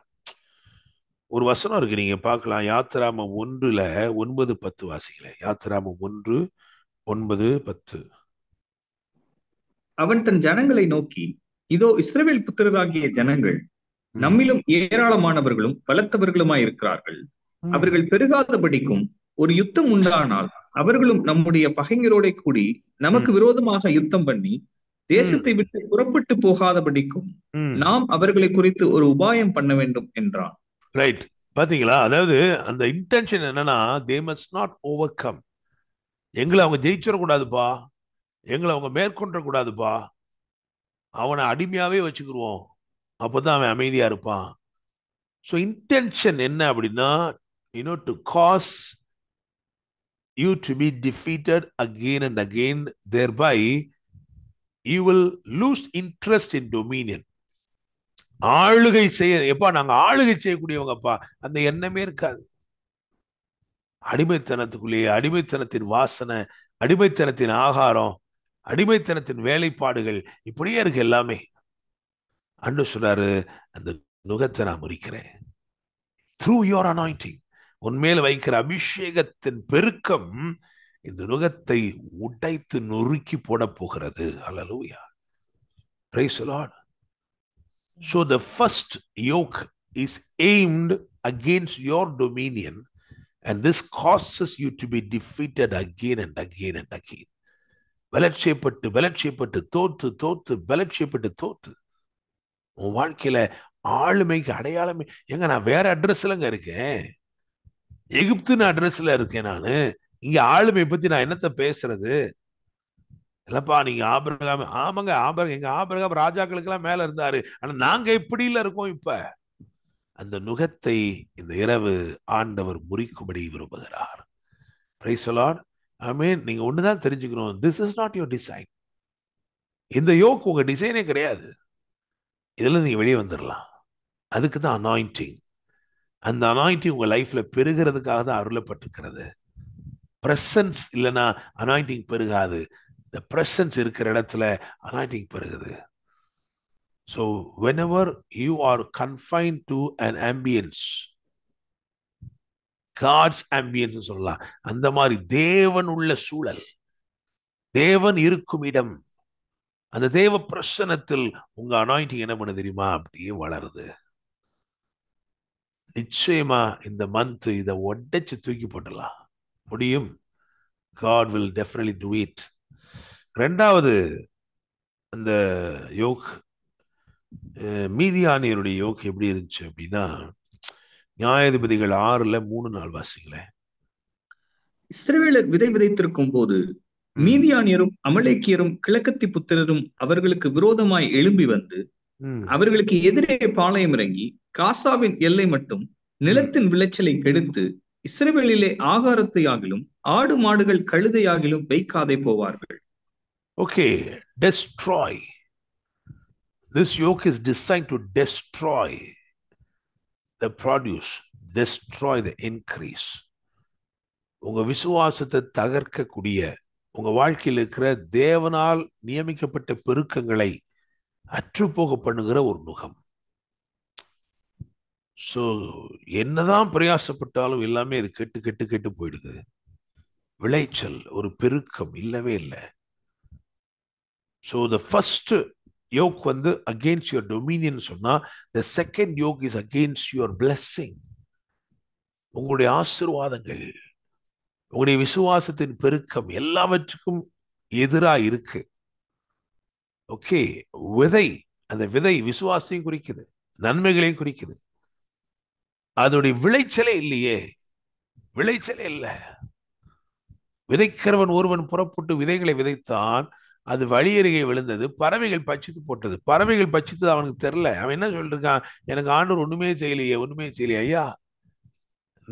ஒரு வசனம் இருக்கு நீங்க பார்க்கலாம் யாத்திராம ஒன்றுல ஒன்பது பத்து வாசிக்கல யாத்திராம ஒன்று ஒன்பது பத்து அவன் தன் ஜனங்களை நோக்கி இதோ இஸ்ரவேல் புத்திரராகிய ஜனங்கள் நம்மிலும் ஏராளமானவர்களும் பலத்தவர்களுமாய் இருக்கிறார்கள் அவர்கள் பெருகாதபடிக்கும் ஒரு யுத்தம் உண்டானால் அவர்களும் நம்முடைய பகைஞரோட கூடி நமக்கு விரோதமாக யுத்தம் பண்ணி தேசத்தை விட்டு புறப்பட்டு போகாதபடிக்கும் நாம் அவர்களை குறித்து ஒரு உபாயம் பண்ண வேண்டும் என்றான் ரைட் பாத்தீங்களா அதாவது அந்த இன்டென்ஷன் என்னன்னா they must not overcome எங்களை அவங்க ஜெயிச்சிடக்கூடாதுப்பா எங்களை அவங்க மேற்கொண்ட கூடாதுப்பா அவனை அடிமையாகவே வச்சுக்கிடுவோம் அப்போ தான் அவன் அமைதியாக இருப்பான் ஸோ இன்டென்ஷன் என்ன அப்படின்னா you know to cause you to be defeated again and again thereby you will lose interest in dominion ஆளுகை செய்ய எப்பா நாங்கள் ஆளுகை செய்யக்கூடியவங்கப்பா அந்த எண்ணமே இருக்காது அடிமைத்தனத்துக்குள்ளேயே அடிமைத்தனத்தின் வாசனை அடிமைத்தனத்தின் ஆகாரம் அடிமைத்தனத்தின் வேலைப்பாடுகள் இப்படியே இருக்கு எல்லாமே அன்று சொன்னாரு அந்த நுகத்தை நான் முறிக்கிறேன் த்ரூ யோர் அனாயிண்டிங் உன்மேல் வைக்கிற அபிஷேகத்தின் பெருக்கம் இந்த நுகத்தை உடைத்து நொறுக்கி போட போகிறது hallelujah praise Lord the first yoke is aimed against your dominion and this causes you to be defeated again and again and again வளர்ச்சியப்பட்டு வளர்ச்சியப்பட்டு தோத்து தோத்து வளர்ச்சியப்பட்டு தோத்து உன் வாழ்க்கையில ஆளுமைக்கு அடையாளமே எங்க நான் வேற அட்ரஸ்லங்க இருக்கேன் எகிப்துன்னு அட்ரஸ்ல இருக்கேன் நான் இங்க ஆளுமை பத்தி நான் என்னத்த பேசுறது இல்லப்பா நீங்க ஆபரகம் ஆமாங்க ஆபரகம் எங்க ஆபரகம் ராஜாக்களுக்கு எல்லாம் மேல இருந்தாரு ஆனா நாங்க இல்ல இருக்கோம் இப்ப அந்த நுகத்தை இந்த இரவு ஆண்டவர் முறிக்கும்படி விரும்புகிறார் பிரைசலான் ஐ மீன் நீங்கள் ஒன்று தான் தெரிஞ்சுக்கணும் this is not your design இந்த யோக் உங்கள் டிசைனே கிடையாது இதில் நீங்கள் வெளியே வந்துடலாம் அதுக்கு தான் அனாயிண்டிங் அந்த அனாயிண்டிங் உங்கள் லைஃப்பில் பெருகிறதுக்காக தான் அருளப்பட்டிருக்கிறது ப்ரெசன்ஸ் இல்லைன்னா அனாயிண்டிங் பெருகாது இந்த ப்ரெசன்ஸ் இருக்கிற இடத்துல அனாயிண்டிங் பெருகுது so whenever you are confine to an ambiance God's ambiance சொல்லலாம் அந்த மாதிரி தேவன் உள்ள சூழல் தேவன் இருக்கும் இடம் அந்த தேவ பிரசனத்தில் உங்க அனாயிண்டிங் என்ன பண்ண தெரியுமா அப்படியே வளருது நிச்சயமா இந்த மந்த் இதை ஒடைச்சு தூக்கி போட்டலாம் முடியும் God will definitely do it ரெண்டாவது அந்த யோக் மீதியானியருடைய யோக் எப்படி இருந்துச்சு அப்படின்னா நியாயாதிபதிகள் ஆறுல மூணு நாள் வாசிங்களேன் இஸ்ரவேலர் விதை விதைத்திருக்கும் போது மீதியானியரும் அமலேக்கியரும் கிழக்கத்தி புத்திரரும் அவர்களுக்கு விரோதமாய் எழும்பி வந்து அவர்களுக்கு எதிரே பாளையம் இறங்கி காசாவின் எல்லை மட்டும் நிலத்தின் விளைச்சலை கெடுத்து இஸ்ரேவேலிலே ஆகிலும் ஆடு மாடுகள் கழுதையாகிலும் வைக்காதே போவார்கள் okay destroy this yoke is design to destroy the produce, destroy the increase. உங்க விசுவாசத்தை தகர்க்கக்கூடிய உங்க வாழ்க்கையில் இருக்கிற தேவனால் நியமிக்கப்பட்ட பெருக்கங்களை அற்றுப்போக பண்ணுகிற ஒரு முகம் ஸோ என்னதான் பிரயாசப்பட்டாலும் எல்லாமே அது கெட்டு கெட்டு கெட்டு போயிடுது விளைச்சல் ஒரு பெருக்கம் இல்லவே இல்லை ஸோ த ஃபஸ்ட்டு யோக் வந்து அகெயின்ஸ்ட் யுவர் டொமினியன் சொன்னால் the second yoke is against your blessing உங்களுடைய ஆசிர்வாதங்கள் உங்களுடைய விசுவாசத்தின் பெருக்கம் எல்லாவற்றுக்கும் எதிராக இருக்கு ஓகே விதை அந்த விதை விசுவாசத்தையும் குறிக்குது நன்மைகளையும் குறிக்குது அதனுடைய விளைச்சலே இல்லையே விளைச்சலே இல்லை விதைக்கிறவன் ஒருவன் புறப்பட்டு விதைகளை விதைத்தான் அது வழியருகே விழுந்தது பறவைகள் பச்சித்து போட்டது பறவைகள் பச்சித்து அவனுக்கு தெரில அவன் என்ன சொல்லிருக்கான் எனக்கு ஆண்டவர் ஒன்றுமே செய்யலையே ஒன்றுமே செய்யலையே ஐயா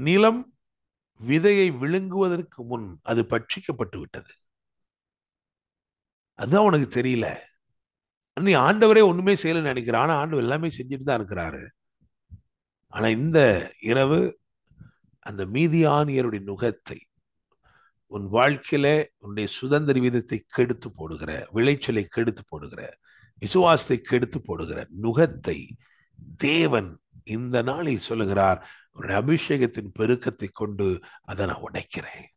நிலம் விதையை விழுங்குவதற்கு முன் அது பட்சிக்கப்பட்டு விட்டது அது அவனுக்கு தெரியல நீ ஆண்டவரே ஒன்றுமே செய்யலன்னு நினைக்கிறான் ஆனால் ஆண்டவர் எல்லாமே செஞ்சுட்டு தான் இருக்கிறாரு ஆனால் இந்த இரவு அந்த மீதியானியருடைய நுகத்தை உன் வாழ்க்கையில உன்னுடைய சுதந்திர வீதத்தை கெடுத்து போடுகிற விளைச்சலை கெடுத்து போடுகிற விசுவாசத்தை கெடுத்து போடுகிற நுகத்தை தேவன் இந்த நாளில் சொல்லுகிறார் உன்னுடைய அபிஷேகத்தின் பெருக்கத்தை கொண்டு அதை நான் உடைக்கிறேன்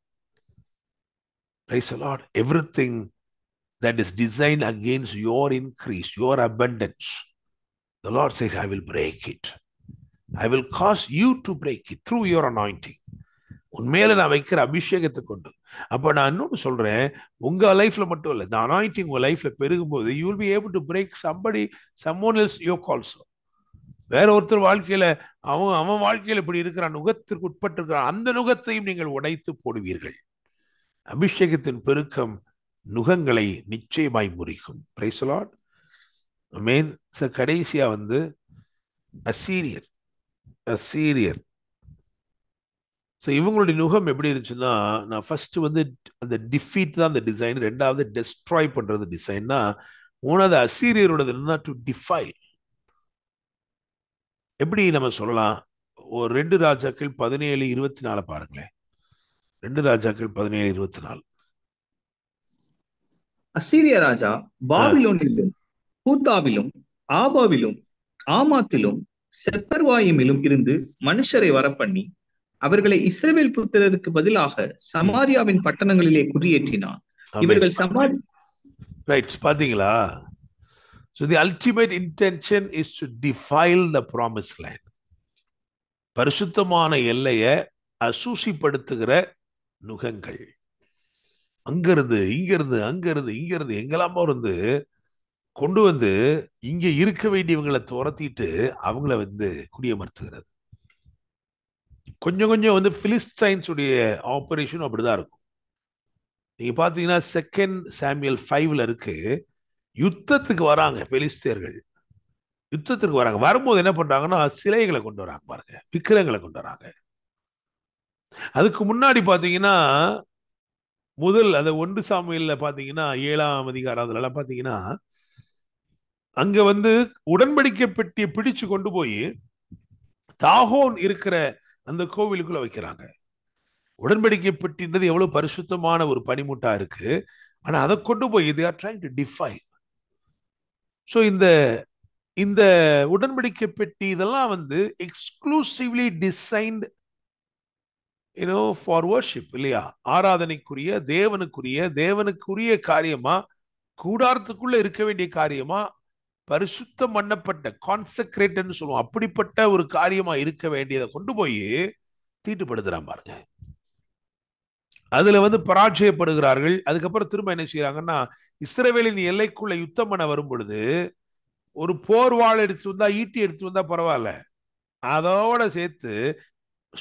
everything that is design against your increase your abundance The Lord says, I will break it. I will cause you to break it through your anointing. உன் மேலே நான் வைக்கிற அபிஷேகத்தை கொண்டு அப்போ நான் இன்னொன்று சொல்கிறேன் உங்கள் லைஃப்பில் மட்டும் இல்லை இந்த அனாயிட்டிங் உங்கள் லைஃப்பில் பெருகும்போது you will be able to break somebody someone else yoke also வேற ஒருத்தர் வாழ்க்கையில் அவன் அவன் வாழ்க்கையில் இப்படி இருக்கிறான் நுகத்திற்கு உட்பட்டிருக்கிறான் அந்த நுகத்தையும் நீங்கள் உடைத்து போடுவீர்கள் அபிஷேகத்தின் பெருக்கம் நுகங்களை நிச்சயமாய் முறிக்கும் பிரைசலாட் மெயின் கடைசியாக வந்து அசீரியர் அசீரியர் ஸோ இவங்களுடைய நுகம் எப்படி இருந்துச்சுன்னா நான் ஃபஸ்ட்டு வந்து அந்த டிஃபீட் தான் அந்த டிசைன் ரெண்டாவது டெஸ்ட்ராய் பண்ணுறது டிசைன்னா மூணாவது அசீரியரோடது என்ன டு டிஃபைல் எப்படி நம்ம சொல்லலாம் ஒரு ரெண்டு ராஜாக்கள் பதினேழு இருபத்தி நாலு பாருங்களேன் ரெண்டு ராஜாக்கள் பதினேழு இருபத்தி நாலு அசீரிய ராஜா பாபிலோனிலும் பூத்தாவிலும் ஆபாவிலும் ஆமாத்திலும் செப்பர்வாயுமிலும் இருந்து மனுஷரை வரப்பண்ணி அவர்களை இஸ்ரேல் புத்திரருக்கு பதிலாக சமாரியாவின் பட்டணங்களிலே குடியேற்றினான் இவர்கள் சமாரி ரைட் பாத்தீங்களா so the ultimate intention is to defile the promise land. பரிசுத்தமான எல்லையை அசூசிப்படுத்துகிற நுகங்கள் அங்கிருந்து இங்கிருந்து அங்கிருந்து இங்கிருந்து எங்கெல்லாமோ இருந்து கொண்டு வந்து இங்க இருக்க வேண்டியவங்களை துரத்திட்டு அவங்கள வந்து குடியமர்த்துகிறது கொஞ்சம் கொஞ்சம் வந்து பிலிஸ்டைன்ஸுடைய ஆப்ரேஷனும் அப்படிதான் இருக்கும் நீங்கள் பார்த்தீங்கன்னா செகண்ட் சாமியல் ஃபைவ்ல இருக்கு யுத்தத்துக்கு வராங்க பெலிஸ்தியர்கள் யுத்தத்திற்கு வராங்க வரும்போது என்ன பண்ணுறாங்கன்னா சிலைகளை கொண்டு வராங்க பாருங்க விக்கிரங்களை கொண்டு வராங்க அதுக்கு முன்னாடி பார்த்தீங்கன்னா முதல் அந்த ஒன்று சாமியில் பார்த்தீங்கன்னா ஏழாம் அதிகாரம் அதிலலாம் பார்த்தீங்கன்னா அங்கே வந்து உடன்படிக்கை பெட்டியை பிடிச்சு கொண்டு போய் தாகோன் இருக்கிற அந்த கோவிலுக்குள்ள வைக்கிறாங்க உடன்படிக்கை பெட்டின்றது எவ்வளவு பரிசுத்தமான ஒரு பனிமூட்டா இருக்கு ஆனா அதை கொண்டு போய் இது are try to defy so இந்த இந்த உடன்படிக்கை பெட்டி இதெல்லாம் வந்து exclusively designed you know for worship இல்லையா ஆராதனைக்குரிய தேவனுக்குரிய தேவனுக்குரிய காரியமா கூடாரத்துக்குள்ள இருக்க வேண்டிய காரியமா பரிசுத்தம் பண்ணப்பட்ட கான்சக்ரேட்னு சொல்லுவோம் அப்படிப்பட்ட ஒரு காரியமா இருக்க வேண்டியதை கொண்டு போய் தீட்டுப்படுத்துறான் பாருங்க அதுல வந்து பராஜயப்படுகிறார்கள் அதுக்கப்புறம் திரும்ப என்ன செய்யறாங்கன்னா இஸ்ரேவேலின் எல்லைக்குள்ள யுத்தம் பண்ண வரும் பொழுது ஒரு போர் எடுத்து வந்தா ஈட்டி எடுத்து வந்தா பரவாயில்ல அதோட சேர்த்து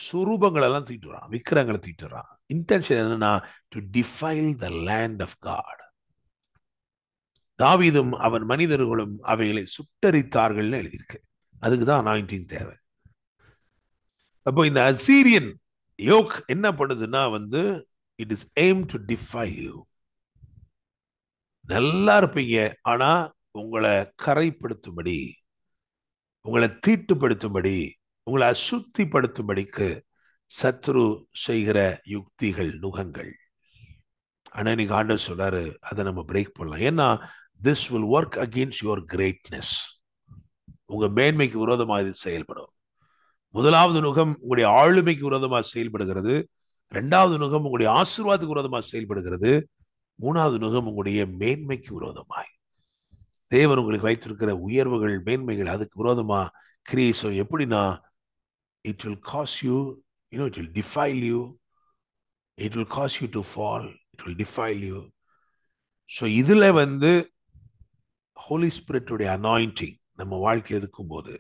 சுரூபங்கள் எல்லாம் தீட்டுறான் விக்கிரங்களை தீட்டுறான் இன்டென்ஷன் என்னன்னா to defile the land of God தாவீதும் அவன் மனிதர்களும் அவைகளை சுட்டரித்தார்கள்னு எழுதியிருக்கு அதுக்கு தான் நாயின்டீன் தேவை அப்போ இந்த அசீரியன் யோக் என்ன பண்ணுதுன்னா வந்து it is aim to defy you நல்லா இருப்பீங்க ஆனா உங்களை கரைப்படுத்தும்படி உங்களை தீட்டுப்படுத்தும்படி உங்களை அசுத்திப்படுத்தும்படிக்கு சத்ரு செய்கிற யுக்திகள் நுகங்கள் ஆனா இன்னைக்கு ஆண்டர் சொல்றாரு அதை நம்ம பிரேக் பண்ணலாம் ஏன்னா this will work against your greatness உங்க மேன்மைக்கு விரோதமாக இது செயல்படும் முதலாவது நுகம் உங்களுடைய ஆளுமைக்கு விரோதமாக செயல்படுகிறது ரெண்டாவது நுகம் உங்களுடைய ஆசீர்வாதத்துக்கு விரோதமாக செயல்படுகிறது மூணாவது நுகம் உங்களுடைய மேன்மைக்கு விரோதமாய் தேவர் உங்களுக்கு வைத்திருக்கிற உயர்வுகள் மேன்மைகள் அதுக்கு விரோதமா கிரியேசம் எப்படின்னா it will cause you you know it will defile you it will cause you to fall it will defile you so இதில் வந்து ஹோலி ஸ்பிரிட்டுடைய அனாயிண்டிங் நம்ம வாழ்க்கையில் இருக்கும்போது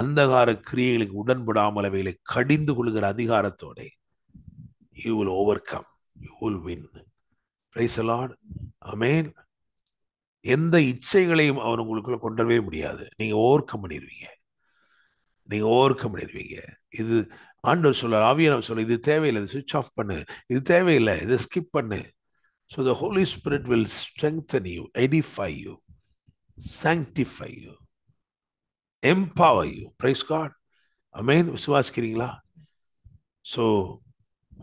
அந்தகார கிரியைகளுக்கு உடன்படாமல் அவைகளை கடிந்து கொள்கிற அதிகாரத்தோட you will overcome you will win praise a lot amen எந்த இச்சைகளையும் அவர் உங்களுக்குள்ள கொண்டவே முடியாது நீங்க கம் பண்ணிடுவீங்க நீங்க கம் பண்ணிடுவீங்க இது ஆண்டவர் சொல்ல ஆவியானவர் சொல்ல இது தேவையில்லை இது ஆஃப் பண்ணு இது தேவையில்லை இதை ஸ்கிப் பண்ணு so the Holi spirit will strengthen you edify you sanctify you empower you praise God amen விசுவாசிக்கிறீங்களா ஸோ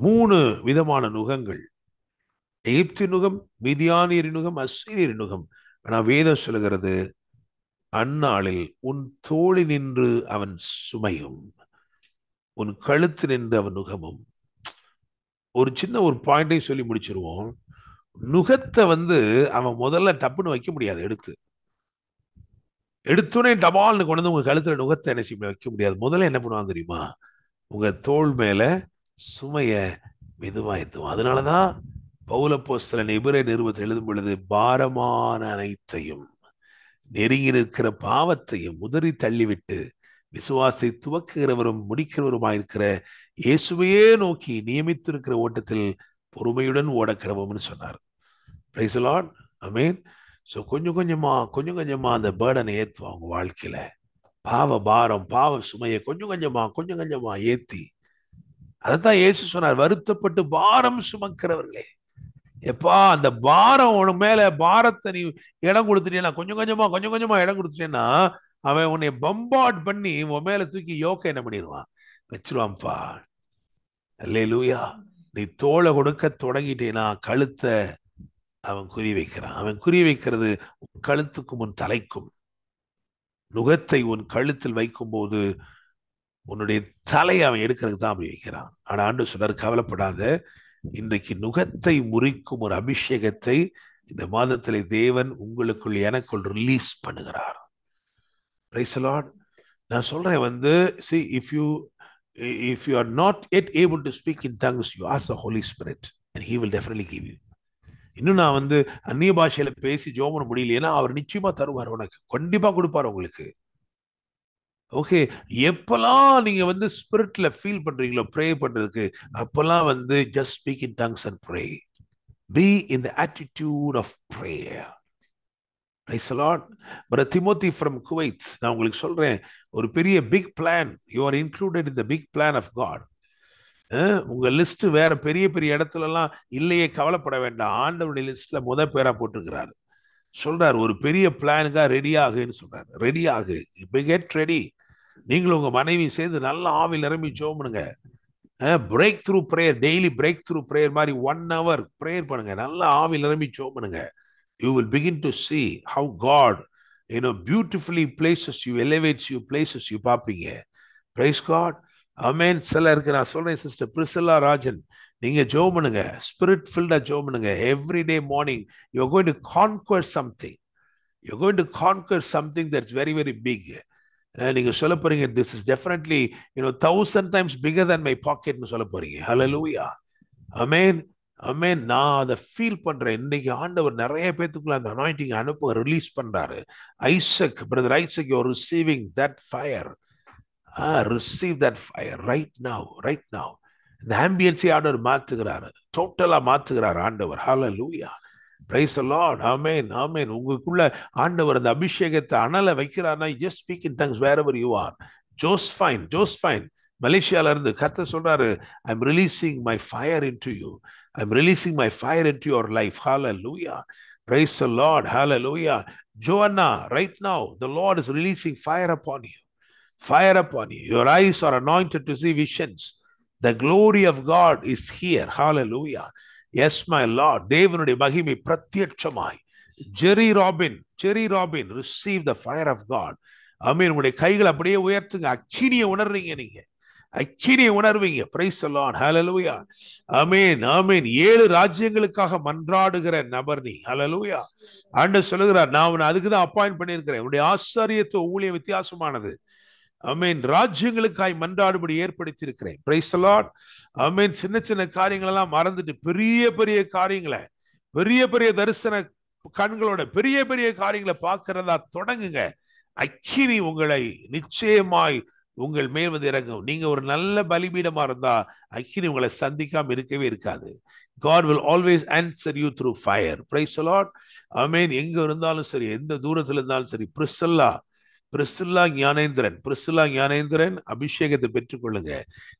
மூணு விதமான நுகங்கள் எகிப்தி நுகம் மிதியானியர் நுகம் அசீரியர் நுகம் ஆனால் வேதம் சொல்லுகிறது அந்நாளில் உன் தோழி நின்று அவன் சுமையும் உன் கழுத்து நின்று அவன் நுகமும் ஒரு சின்ன ஒரு பாயிண்டையும் சொல்லி முடிச்சிருவோம் நுகத்தை வந்து அவன் முதல்ல டப்புன்னு வைக்க முடியாது எடுத்து எடுத்துனே டபால்னு கொண்டு வந்து உங்கள் கழுத்தில் நுகத்தை என்ன செய்ய வைக்க முடியாது முதல்ல என்ன பண்ணுவாங்க தெரியுமா உங்கள் தோல் மேலே சுமையை மெதுவாக எத்துவோம் அதனால தான் பௌலப்போஸ்தல நிபுரை நிறுவத்தில் எழுதும் பொழுது பாரமான அனைத்தையும் நெருங்கி நிற்கிற பாவத்தையும் முதறி தள்ளிவிட்டு விசுவாசை துவக்குகிறவரும் முடிக்கிறவருமாயிருக்கிற இயேசுவையே நோக்கி நியமித்திருக்கிற ஓட்டத்தில் பொறுமையுடன் ஓட சொன்னார் பிரைசலான் ஐ மீன் ஸோ கொஞ்சம் கொஞ்சமாக கொஞ்சம் கொஞ்சமாக அந்த பேர்டனை ஏற்றுவாங்க வாழ்க்கையில் பாவ பாரம் பாவ சுமையை கொஞ்சம் கொஞ்சமாக கொஞ்சம் கொஞ்சமாக ஏற்றி அதைத்தான் ஏசு சொன்னார் வருத்தப்பட்டு பாரம் சுமக்கிறவர்களே எப்பா அந்த பாரம் உன் மேலே பாரத்தை நீ இடம் கொடுத்துட்டேன்னா கொஞ்சம் கொஞ்சமாக கொஞ்சம் கொஞ்சமாக இடம் கொடுத்துட்டேன்னா அவன் உன்னை பம்பாட் பண்ணி உன் மேலே தூக்கி யோக்க என்ன பண்ணிடுவான் வச்சிருவான்ப்பா அல்லே லூயா நீ தோலை கொடுக்க தொடங்கிட்டேனா கழுத்தை அவன் குறி வைக்கிறான் அவன் குறி வைக்கிறது உன் கழுத்துக்கும் உன் தலைக்கும் நுகத்தை உன் கழுத்தில் வைக்கும் போது உன்னுடைய தலையை அவன் எடுக்கிறதுக்கு தான் அப்படி வைக்கிறான் ஆனால் ஆண்டு சொன்னார் கவலைப்படாத இன்றைக்கு நுகத்தை முறிக்கும் ஒரு அபிஷேகத்தை இந்த மாதத்திலே தேவன் உங்களுக்குள் எனக்குள் ரிலீஸ் பண்ணுகிறார் நான் சொல்றேன் வந்து see if you if you are not yet able to speak in tongues you ask a holy spirit and he will definitely give you இன்னும் நான் வந்து அந்நிய பாஷையில பேசி ஜோ பண்ண முடியலையேன்னா அவர் நிச்சயமா தருவார் உனக்கு கண்டிப்பா கொடுப்பார் உங்களுக்கு ஓகே எப்பெல்லாம் நீங்க வந்து ஸ்பிரிட்ல ஃபீல் பண்றீங்களோ ப்ரே பண்றதுக்கு அப்பெல்லாம் வந்து just speak in tongues and pray be in the attitude of prayer Timothy from Kuwait நான் உங்களுக்கு சொல்றேன் ஒரு பெரிய big plan you are included in the big plan of God உங்க லிஸ்ட் வேற பெரிய பெரிய இடத்துல எல்லாம் இல்லையே கவலைப்பட வேண்டாம் ஆண்டவருடைய லிஸ்ட்ல முத பேரா போட்டுக்கிறாரு சொல்றாரு ஒரு பெரிய பிளானுக்கா ரெடி ஆகுன்னு சொல்றாரு ரெடி ஆகு இப்போ கெட் ரெடி நீங்களும் உங்க மனைவி சேர்ந்து நல்ல ஆவில் நிரம்பி ஜோமுனுங்க breakthrough prayer daily breakthrough prayer மாதிரி ஒன் ஹவர் ப்ரேயர் பண்ணுங்க நல்ல ஆவில் நிரம்பி ஜோமுனுங்க you will begin to see how God you know beautifully blesses you elevates you blesses you பார்ப்பீங்க பிரைஸ் காட் அமேன் சில இருக்கு நான் சொல்றேன் சிஸ்டர் பிரிசலா ராஜன் நீங்க ஜோ பண்ணுங்க ஸ்பிரிட் ஃபில்டா ஜோ பண்ணுங்க every day morning you are to conquer something you going to conquer something that's very very big நீங்க சொல்ல போறீங்க this is definitely you know thousand times bigger than my பாக்கெட்னு சொல்ல போறீங்க ஹலோ லூயா அமேன் அமேன் நான் அதை ஃபீல் பண்றேன் இன்னைக்கு ஆண்டவர் நிறைய பேத்துக்குள்ள அந்த அனாயிட்டிங் அனுப்ப ரிலீஸ் பண்றாரு Isaac brother Isaac your receiving that fire ah, receive that fire right now right now இந்த ஆம்பியன்ஸை ஆண்டவர் மாற்றுகிறாரு டோட்டலாக மாற்றுகிறார் ஆண்டவர் ஹால லூயா பிரைஸ் அலாட் ஆமேன் ஆமேன் உங்களுக்குள்ள ஆண்டவர் அந்த அபிஷேகத்தை அனலை வைக்கிறார்னா just speak in tongues wherever you are Josephine Josephine மலேசியால இருந்து கத்த சொல்றாரு I am releasing my fire into you I am releasing my fire into your life hallelujah praise a lot hallelujah Joanna right now the Lord is releasing fire upon you fire Fire upon you. Eyes are are anointed to see visions. The glory of God is here. லூயா yes my Lord தேவனுடைய மகிமை பிரத்யட்சமாய் Jerry Robin Jerry Robin receive the fire of God amen உங்களுடைய கைகள் அப்படியே உயர்த்துங்க அச்சினியை உணர்றீங்க நீங்க அச்சினியை உணர்வீங்க பிரைஸ் சொல்லான் ஹலலூயா அமீன் அமீன் ஏழு ராஜ்யங்களுக்காக மன்றாடுகிற நபர் நீ ஹலலூயா ஆண்டு சொல்லுகிறார் நான் உன்னை அதுக்கு தான் அப்பாயின்ட் பண்ணியிருக்கிறேன் உன்னுடைய ஆச்சரியத்தை ஊழிய வித்தியாசமானது அமீன் ராஜ்யங்களுக்காய் மன்றாடுபடி ஏற்படுத்தியிருக்கிறேன் பிரைஸ் லார்ட் அமீன் சின்ன சின்ன காரியங்களெல்லாம் மறந்துட்டு பெரிய பெரிய காரியங்களை பெரிய பெரிய தரிசன கண்களோட பெரிய பெரிய காரியங்களை பார்க்கிறதா தொடங்குங்க அக்கினி உங்களை நிச்சயமாய் உங்கள் மேல் வந்து இறங்கும் நீங்க ஒரு நல்ல பலிபீடமா இருந்தா அக்கினி உங்களை சந்திக்காம இருக்கவே இருக்காது God will always answer you through fire praise Lord I mean எங்க இருந்தாலும் சரி எந்த தூரத்தில் இருந்தாலும் சரி பிரிசல்லா பிரிசுல்லா ஞானேந்திரன் பிரிசுல்லா ஞானேந்திரன் அபிஷேகத்தை பெற்றுக்கொள்ளுங்க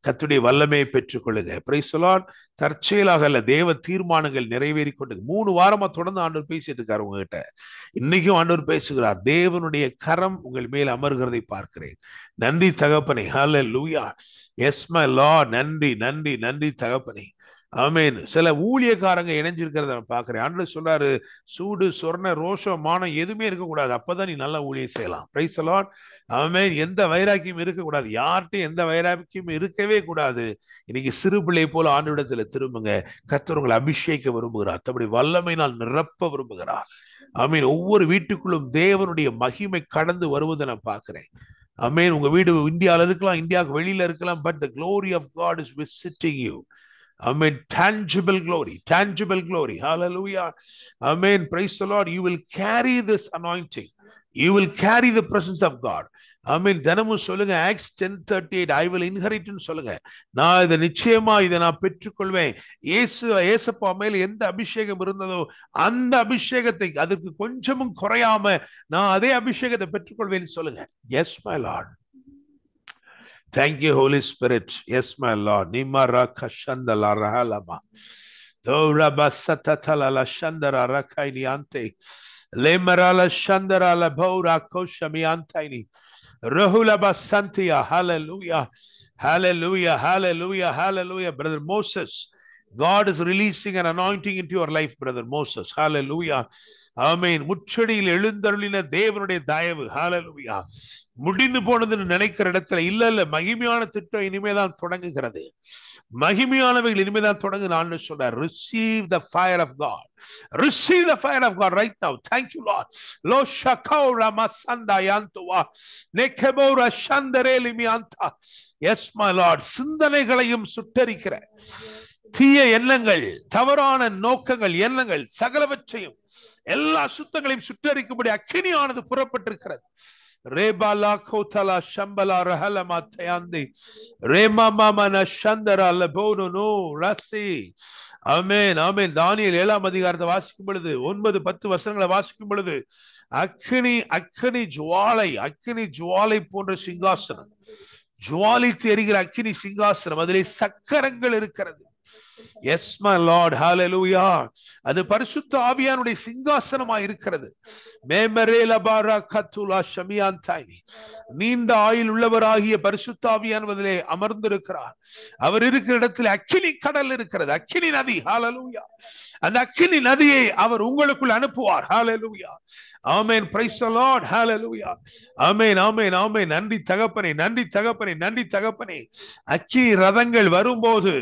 கத்துடைய வல்லமையை பெற்றுக்கொள்ளுங்க பிரைசலான் தற்செயலாக அல்ல தேவ தீர்மானங்கள் நிறைவேறி கொண்டு மூணு வாரமா தொடர்ந்து ஆண்டவர் பேசிட்டு இருக்காரு உங்ககிட்ட இன்னைக்கும் ஆண்டவர் பேசுகிறார் தேவனுடைய கரம் உங்கள் மேல் அமர்கிறதை பார்க்கிறேன் நன்றி தகப்பனை ஹல லூயா எஸ் மை லா நன்றி நன்றி நன்றி தகப்பனை அமேன் சில ஊழியக்காரங்க இணைஞ்சிருக்கிறத நான் பார்க்குறேன் ஆண்டு சொல்றாரு சூடு சொர்ண ரோஷம் மானம் எதுவுமே இருக்கக்கூடாது அப்போதான் நீ நல்லா ஊழியம் செய்யலாம் பிரைஸ் அலாட் அவன் எந்த வைராக்கியம் இருக்கக்கூடாது யார்கிட்டையும் எந்த வைராக்கியம் இருக்கவே கூடாது இன்னைக்கு சிறு பிள்ளை போல ஆண்டிடத்தில் திரும்புங்க கத்தவர்களை அபிஷேக விரும்புகிறார் தப்படி வல்லமையினால் நிரப்ப விரும்புகிறார் அமீன் ஒவ்வொரு வீட்டுக்குள்ளும் தேவனுடைய மகிமை கடந்து வருவதை நான் பார்க்குறேன் அமீன் உங்க வீடு இந்தியாவில் இருக்கலாம் இந்தியாவுக்கு வெளியில இருக்கலாம் but the glory of God is visiting you I mean, tangible glory, tangible glory. Hallelujah. Amen. Praise the Lord. You will carry this anointing. You will carry the presence of God I mean தினமும் சொல்லுங்க Acts ten thirty eight I will இன்ஹெரிட்னு சொல்லுங்க நான் இதை நிச்சயமா இதை நான் பெற்றுக்கொள்வேன் ஏசு ஏசப்பா மேல் எந்த அபிஷேகம் இருந்ததோ அந்த அபிஷேகத்தை அதுக்கு கொஞ்சமும் குறையாம நான் அதே அபிஷேகத்தை பெற்றுக்கொள்வேன்னு சொல்லுங்க yes my Lord Thank you, Holy Spirit. Yes, my Lord. Nimara kashandala rahalama. Dora basatala la shandara rakaini ante. Lemarala shandara la bora koshami antaini. Rahula basantia. Hallelujah. Hallelujah. Hallelujah. Hallelujah. Brother Moses. God is releasing an anointing into your life, brother Moses. Hallelujah. ஆமீன் முச்சடியில் எழுந்தருளின தேவனுடைய தயவு Hallelujah. முடிந்து போனதுன்னு நினைக்கிற இடத்துல இல்ல இல்ல மகிமையான திட்டம் இனிமேதான் தொடங்குகிறது மகிமையானவைகள் இனிமேதான் தொடங்கு நான் சொல்றேன் receive the fire of God receive the fire of God right now thank you Lord லோ ஷகௌ சந்தா யாந்துவா நெக்கபோ ரஷந்தரே லிமியாந்தா எஸ் மை லார்ட் சிந்தனைகளையும் சுட்டரிக்கிற தீய எண்ணங்கள் தவறான நோக்கங்கள் எண்ணங்கள் சகலவற்றையும் எல்லா சுத்தங்களையும் சுட்டரிக்கும்படி அக்கினியானது புறப்பட்டிருக்கிறது Rebala kotala shambala rahala matayandi. Rema mamana shandara labono no rasi. Amen amen தானியல் ஏழாம் அதிகாரத்தை வாசிக்கும் பொழுது ஒன்பது பத்து வசனங்களை வாசிக்கும் பொழுது அக்னி அக்னி ஜுவாலை அக்னி ஜுவாலை போன்ற சிங்காசனம் ஜுவாலித்து எரிகிற அக்னி சிங்காசனம் அதிலே சக்கரங்கள் இருக்கிறது எஸ் மை லார்ட் ஹalleluya அது பரிசுத்த ஆவியானுடைய சிங்காசனமா இருக்கிறது மேமரேல பாரா கத்துலா ஷமியான் தாய் நீண்ட ஆயில் உள்ளவராகிய பரிசுத்த ஆவியானவதிலே அமர்ந்திருக்கிறார் அவர் இருக்கிற இடத்துல அக்கினி கடல் இருக்கிறது அக்கினி நதி ஹalleluya அந்த அக்கினி நதியை அவர் உங்களுக்குள் அனுப்புவார் ஹalleluya ஆமேன் பிரைஸ் தி லார்ட் ஹalleluya ஆமேன் ஆமேன் ஆமேன் நன்றி தகப்பனே நன்றி தகப்பனே நன்றி தகப்பனே அக்கினி ரதங்கள் வரும்போது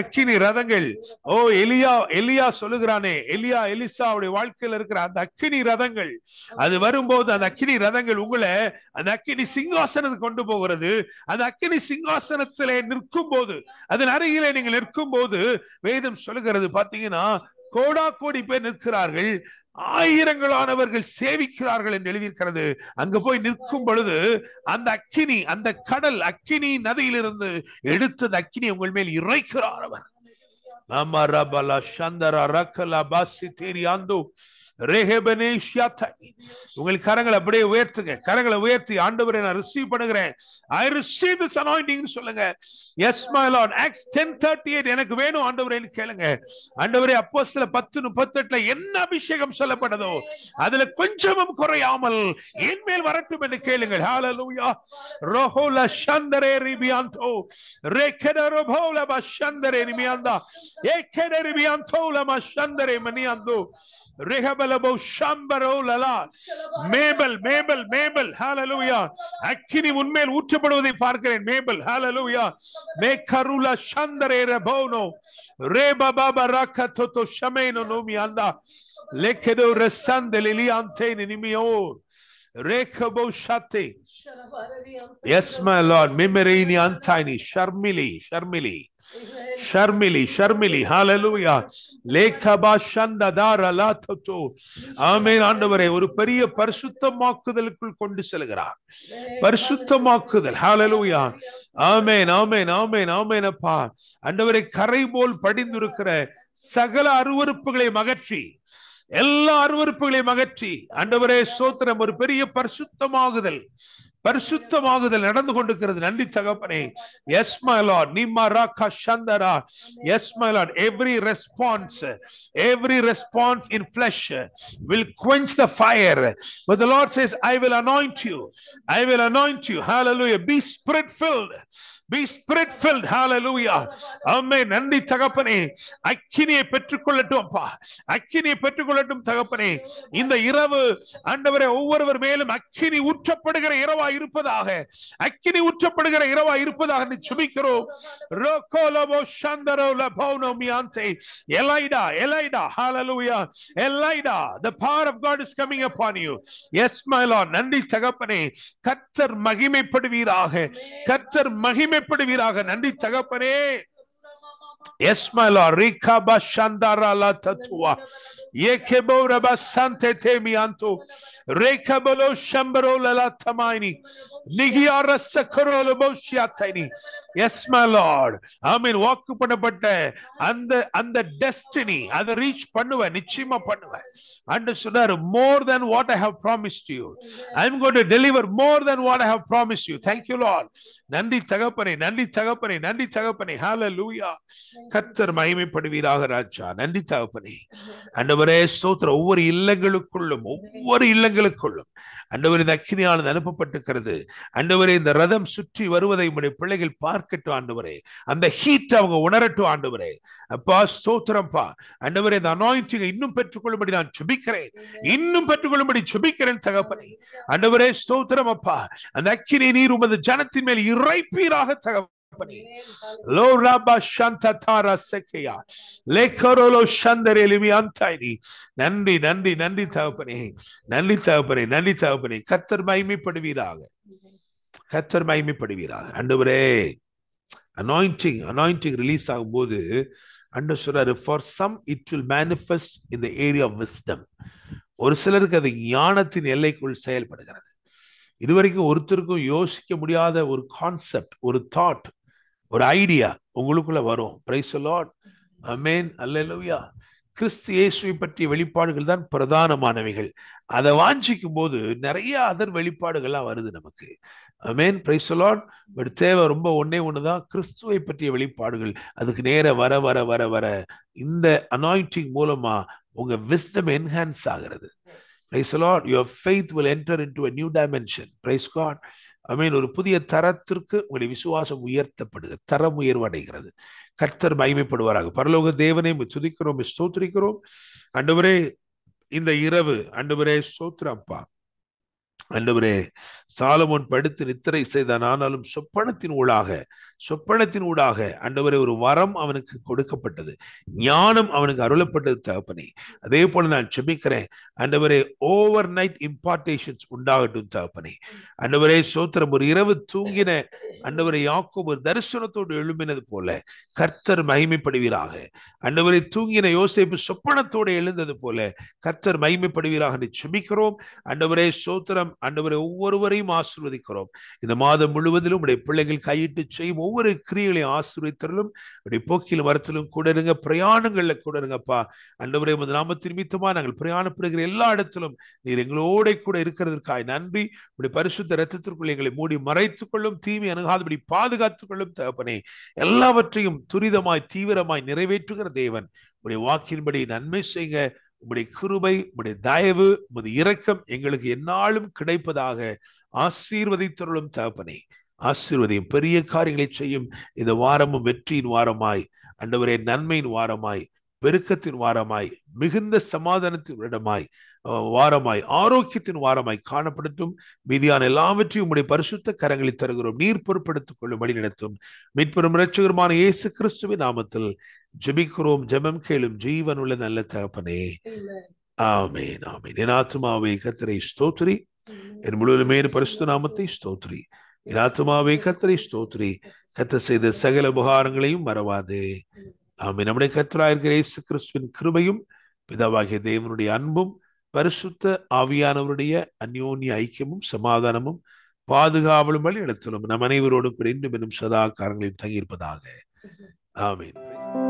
அக்கினி ரத ரதங்கள் ஓ எலியா எலியா சொல்லுகிறானே எலியா எலிசா அவருடைய வாழ்க்கையில் இருக்கிற அந்த அக்கினி ரதங்கள் அது வரும்போது அந்த அக்கினி ரதங்கள் உங்களை அந்த அக்கினி சிங்காசனத்துக்கு கொண்டு போகிறது அந்த அக்கினி சிங்காசனத்திலே நிற்கும் போது அதன் அருகிலே நீங்கள் நிற்கும் போது வேதம் சொல்லுகிறது பாத்தீங்கன்னா கோடா கோடி பேர் நிற்கிறார்கள் ஆயிரங்களானவர்கள் சேவிக்கிறார்கள் என்று எழுதியிருக்கிறது அங்க போய் நிற்கும் பொழுது அந்த அக்கினி அந்த கடல் அக்கினி நதியிலிருந்து எடுத்தது அக்கினி உங்கள் மேல் இறைக்கிறார் அவர் Namarabala Shandara Rakala Basitiriandu. உங்கள் கரங்களை அப்படியே உயர்த்துங்க கரங்களை உயர்த்தி ஆண்டவரை நான் ரிசீவ் பண்ணுகிறேன் சொல்லுங்க எஸ் மை எனக்கு வேணும் ஆண்டவரேன்னு கேளுங்க ஆண்டவரே அப்போ சில பத்து முப்பத்தெட்டுல என்ன அபிஷேகம் சொல்லப்பட்டதோ அதுல கொஞ்சமும் குறையாமல் என் மேல் வரட்டும் என்று கேளுங்கள் ஹalleluya சந்தரே ரிபியாந்தோ ரேகடரோ போல பஷந்தரே ரிமியாந்தா ஏகடரே ரிபியாந்தோ லம சந்தரே மணியாந்தோ ரேகபல Kalabo Shambaro Lala. Mabel, Mabel, Mabel. Hallelujah. அக்கினி உண்மையில் ஊற்றப்படுவதை பார்க்கிறேன் மேபல் ஹalleluya மேகருல சந்தரே ரபோனோ ரேபா பாபா ரக்கத்தோ ஷமேனோ நோமி அல்லா லெக்கெதோ ரசந்தலிலி அந்தே நிமியோ Rechaboshate. Yes, my Lord. Mimerini Antini. Sharmili. Sharmili. Sharmili. Sharmili. Hallelujah. Lekhabashanda Dara Latato. ஆமேன் ஆண்டவரை ஒரு பெரிய பரிசுத்தமாக்குதலுக்குள் கொண்டு செல்கிறார் பரிசுத்தமாக்குதல் ஹாலலூயா ஆமேன் ஆமேன் ஆமேன் ஆமேன் அப்பா ஆண்டவரை கரை போல் படிந்திருக்கிற சகல அருவறுப்புகளை மகற்றி எல்லா அருவறுப்புகளையும் அகற்றி அண்டவரே சோத்திரம் ஒரு பெரிய பரிசுத்தமாகுதல் பரிசுத்தமாகுதல் நடந்து கொண்டிருக்கிறது நன்றி தகப்பனே எஸ் மை லார்ட் நீமா ராக்கா சந்தரா yes my Lord every response every response in flesh will quench the fire but the Lord says I will anoint you I will anoint you ஹalleluya be spirit filled be spirit filled hallelujah அம்மே நன்றி தகப்பனே அக்கினியை பெற்றுக்கொள்ளட்டும் அப்பா அக்கினியை பெற்றுக்கொள்ளட்டும் தகப்பனே இந்த இரவு ஆண்டவரே ஒவ்வொருவர் மேலும் அக்கினி ஊற்றப்படுகிற இரவா இருப்பதாக அக்கினி ஊற்றப்படுகிற இரவா இருப்பதாக நீ சுமிக்கிறோம் ரோகோலபோ சந்தரோ லபௌனோமியாந்தே எலைடா எலைடா ஹாலலூயா எலைடா the power of God is coming upon you yes my lord நன்றி தகப்பனே கர்த்தர் மகிமைப்படுவீராக கர்த்தர் மகிமை பெருமைப்படுவீராக நன்றி தகப்பனே Yes, my Lord. Rika bashandara la tatua. Yekebo rabasante temianto. Reka bolo shambaro la tamaini. Ligiara sakoro lobo shiataini. Yes, my Lord. I'm Amen. Walk upon a butte. And the destiny. And the reach panduva. Nichima panduva. Understood. More than what I have promised you. I'm going to deliver more than what I have promised you. Thank you, Lord. Nandi tagapani. Nandi tagapani. Nandi tagapani. Hallelujah. கத்தர் மகிமைப்படுவீராக ராஜா நன்றி தகப்பனே அண்டவரே ஸ்தோத்திர ஒவ்வொரு இல்லங்களுக்குள்ளும் ஒவ்வொரு இல்லங்களுக்குள்ளும் அண்டவர் இந்த அக்னியானது அனுப்பப்பட்டிருக்கிறது அண்டவரே இந்த ரதம் சுற்றி வருவதை உடைய பிள்ளைகள் பார்க்கட்டும் ஆண்டவரே அந்த ஹீட் அவங்க உணரட்டும் ஆண்டவரே அப்பா ஸ்தோத்திரம்ப்பா அண்டவரே இந்த அனாயிண்டிங் இன்னும் பெற்றுக்கொள்ளும்படி நான் சுபிக்கிறேன் இன்னும் பெற்றுக்கொள்ளும்படி சுபிக்கிறேன் தகப்பனே அண்டவரே ஸ்தோத்திரம் அப்பா அந்த அக்கினி நீர் உமது ஜனத்தின் மேல் இறைப்பீராக தகவல் company. Lo rabba shantatara sekeya. Lekorolo shandere limiantaini. நன்றி நன்றி நன்றி தகப்பனே நன்றி தகப்பனே நன்றி தகப்பனே கத்தர் மகிமைப்படுவீராக கத்தர் மகிமைப்படுவீராக அண்டுவரே அனாயிண்டிங் அனாயிண்டிங் ரிலீஸ் ஆகும்போது அண்டு சொல்றாரு for some it will manifest in the area of wisdom ஒரு சிலருக்கு அது ஞானத்தின் எல்லைக்குள் செயல்படுகிறது இதுவரைக்கும் ஒருத்தருக்கும் யோசிக்க முடியாத ஒரு கான்செப்ட் ஒரு தாட் ஒரு ஐடியா உங்களுக்குள்ள வரும் பிரைஸ் லார்ட் அமேன் அல்லா கிறிஸ்து இயேசுவை பற்றிய வெளிப்பாடுகள் தான் பிரதானமானவைகள் அதை வாஞ்சிக்கும் போது நிறைய அதர் வெளிப்பாடுகள்லாம் வருது நமக்கு அமேன் பிரைஸ் லார்ட் பட் தேவை ரொம்ப ஒன்னே ஒன்று தான் கிறிஸ்துவை பற்றிய வெளிப்பாடுகள் அதுக்கு நேர வர வர வர வர இந்த அனாயிண்டிங் மூலமா உங்க விஸ்டம் என்ஹான்ஸ் ஆகிறது praise Lord your faith will enter into a new dimension praise God mean ஒரு புதிய தரத்திற்கு உங்களுடைய விசுவாசம் உயர்த்தப்படுகிறது தரம் உயர்வடைகிறது கர்த்தர் மகிமைப்படுவாராக பரலோக தேவனை துதிக்கிறோம் ஸ்தோத்திரிக்கிறோம் அன்றுவரே இந்த இரவு அன்றுவரே ஸ்தோத்திரப்பா அன்றுவரே சாலமோன் படுத்து நித்திரை செய்தான் ஆனாலும் சொப்பனத்தின் ஊடாக சொப்பனத்தின் ஊடாக அண்டவரே ஒரு வரம் அவனுக்கு கொடுக்கப்பட்டது ஞானம் அவனுக்கு அருளப்பட்டது தகப்பனே அதே போல நான் செபிக்கிறேன் அண்டவரே ஓவர் நைட் இம்பார்டேஷன்ஸ் உண்டாகட்டும் தகப்பனே அண்டவரே சோத்திரம் ஒரு இரவு தூங்கின அண்டவரை யாக்கும் ஒரு தரிசனத்தோடு எழும்பினது போல கர்த்தர் மகிமைப்படுவீராக அண்டவரை தூங்கின யோசிப்பு சொப்பனத்தோடு எழுந்தது போல கர்த்தர் மகிமைப்படுவீராக செபிக்கிறோம் அண்டவரே சோத்திரம் ஆண்டவரை ஒவ்வொருவரையும் ஆசிர்வதிக்கிறோம் இந்த மாதம் முழுவதிலும் உடைய பிள்ளைகள் கையிட்டு செய்யும் ஒவ்வொரு கிரியைகளையும் ஆசிர்வதித்தரலும் உடைய போக்கில் வரத்திலும் கூட இருங்க பிரயாணங்கள்ல கூட இருங்கப்பா அண்டவரே உமது நாமத்தின் நாங்கள் பிரயாணப்படுகிற எல்லா இடத்திலும் நீர் எங்களோட கூட இருக்கிறதற்காக நன்றி உடைய பரிசுத்த ரத்தத்திற்குள் எங்களை மூடி மறைத்துக் கொள்ளும் தீமை அணுகாதபடி பாதுகாத்துக் கொள்ளும் தகப்பனே எல்லாவற்றையும் துரிதமாய் தீவிரமாய் நிறைவேற்றுகிற தேவன் உடைய வாக்கின்படி நன்மை செய்ய உம்முடைய கிருபை உம்முடைய தயவு உமது இரக்கம் எங்களுக்கு என்னாலும் கிடைப்பதாக ஆசீர்வதித்தருளும் தகப்பனே ஆசீர்வதியும் பெரிய காரியங்களை செய்யும் இந்த வாரமும் வெற்றியின் வாரமாய் அண்டவரே நன்மையின் வாரமாய் பெருக்கத்தின் வாரமாய் மிகுந்த சமாதானத்தின் இடமாய் வாரமாய் ஆரோக்கியத்தின் வாரமாய் காணப்படுத்தும் மீதியான எல்லாவற்றையும் உம்முடைய பரிசுத்த கரங்களை தருகிறோம் நீர் பொருட்படுத்திக் கொள்ளும்படி நடத்தும் மீட்பெரும் இரட்சகருமான இயேசு கிறிஸ்துவின் நாமத்தில் ஜெபிக்கிறோம் ஜெபம் கேளும் ஜீவன் உள்ள நல்ல தகப்பனே ஆமேன் ஆமேன் என் ஆத்மாவை கத்திரை ஸ்தோத்ரி என் முழுவதுமே பரிசு நாமத்தை ஸ்தோத்ரி என் ஆத்மாவை கத்திரை ஸ்தோத்ரி கத்த செய்த சகல உபகாரங்களையும் மறவாதே ஆமே நம்முடைய கத்தராயிருக்கிற இயேசு கிறிஸ்துவின் கிருபையும் பிதாவாகிய தேவனுடைய அன்பும் பரிசுத்த ஆவியானவருடைய அந்யோன்ய ஐக்கியமும் சமாதானமும் பாதுகாவலும் வழி நடத்தலும் நம் அனைவரோடு கூட இன்றும் சதா காரங்களையும் தங்கியிருப்பதாக ஆமீன்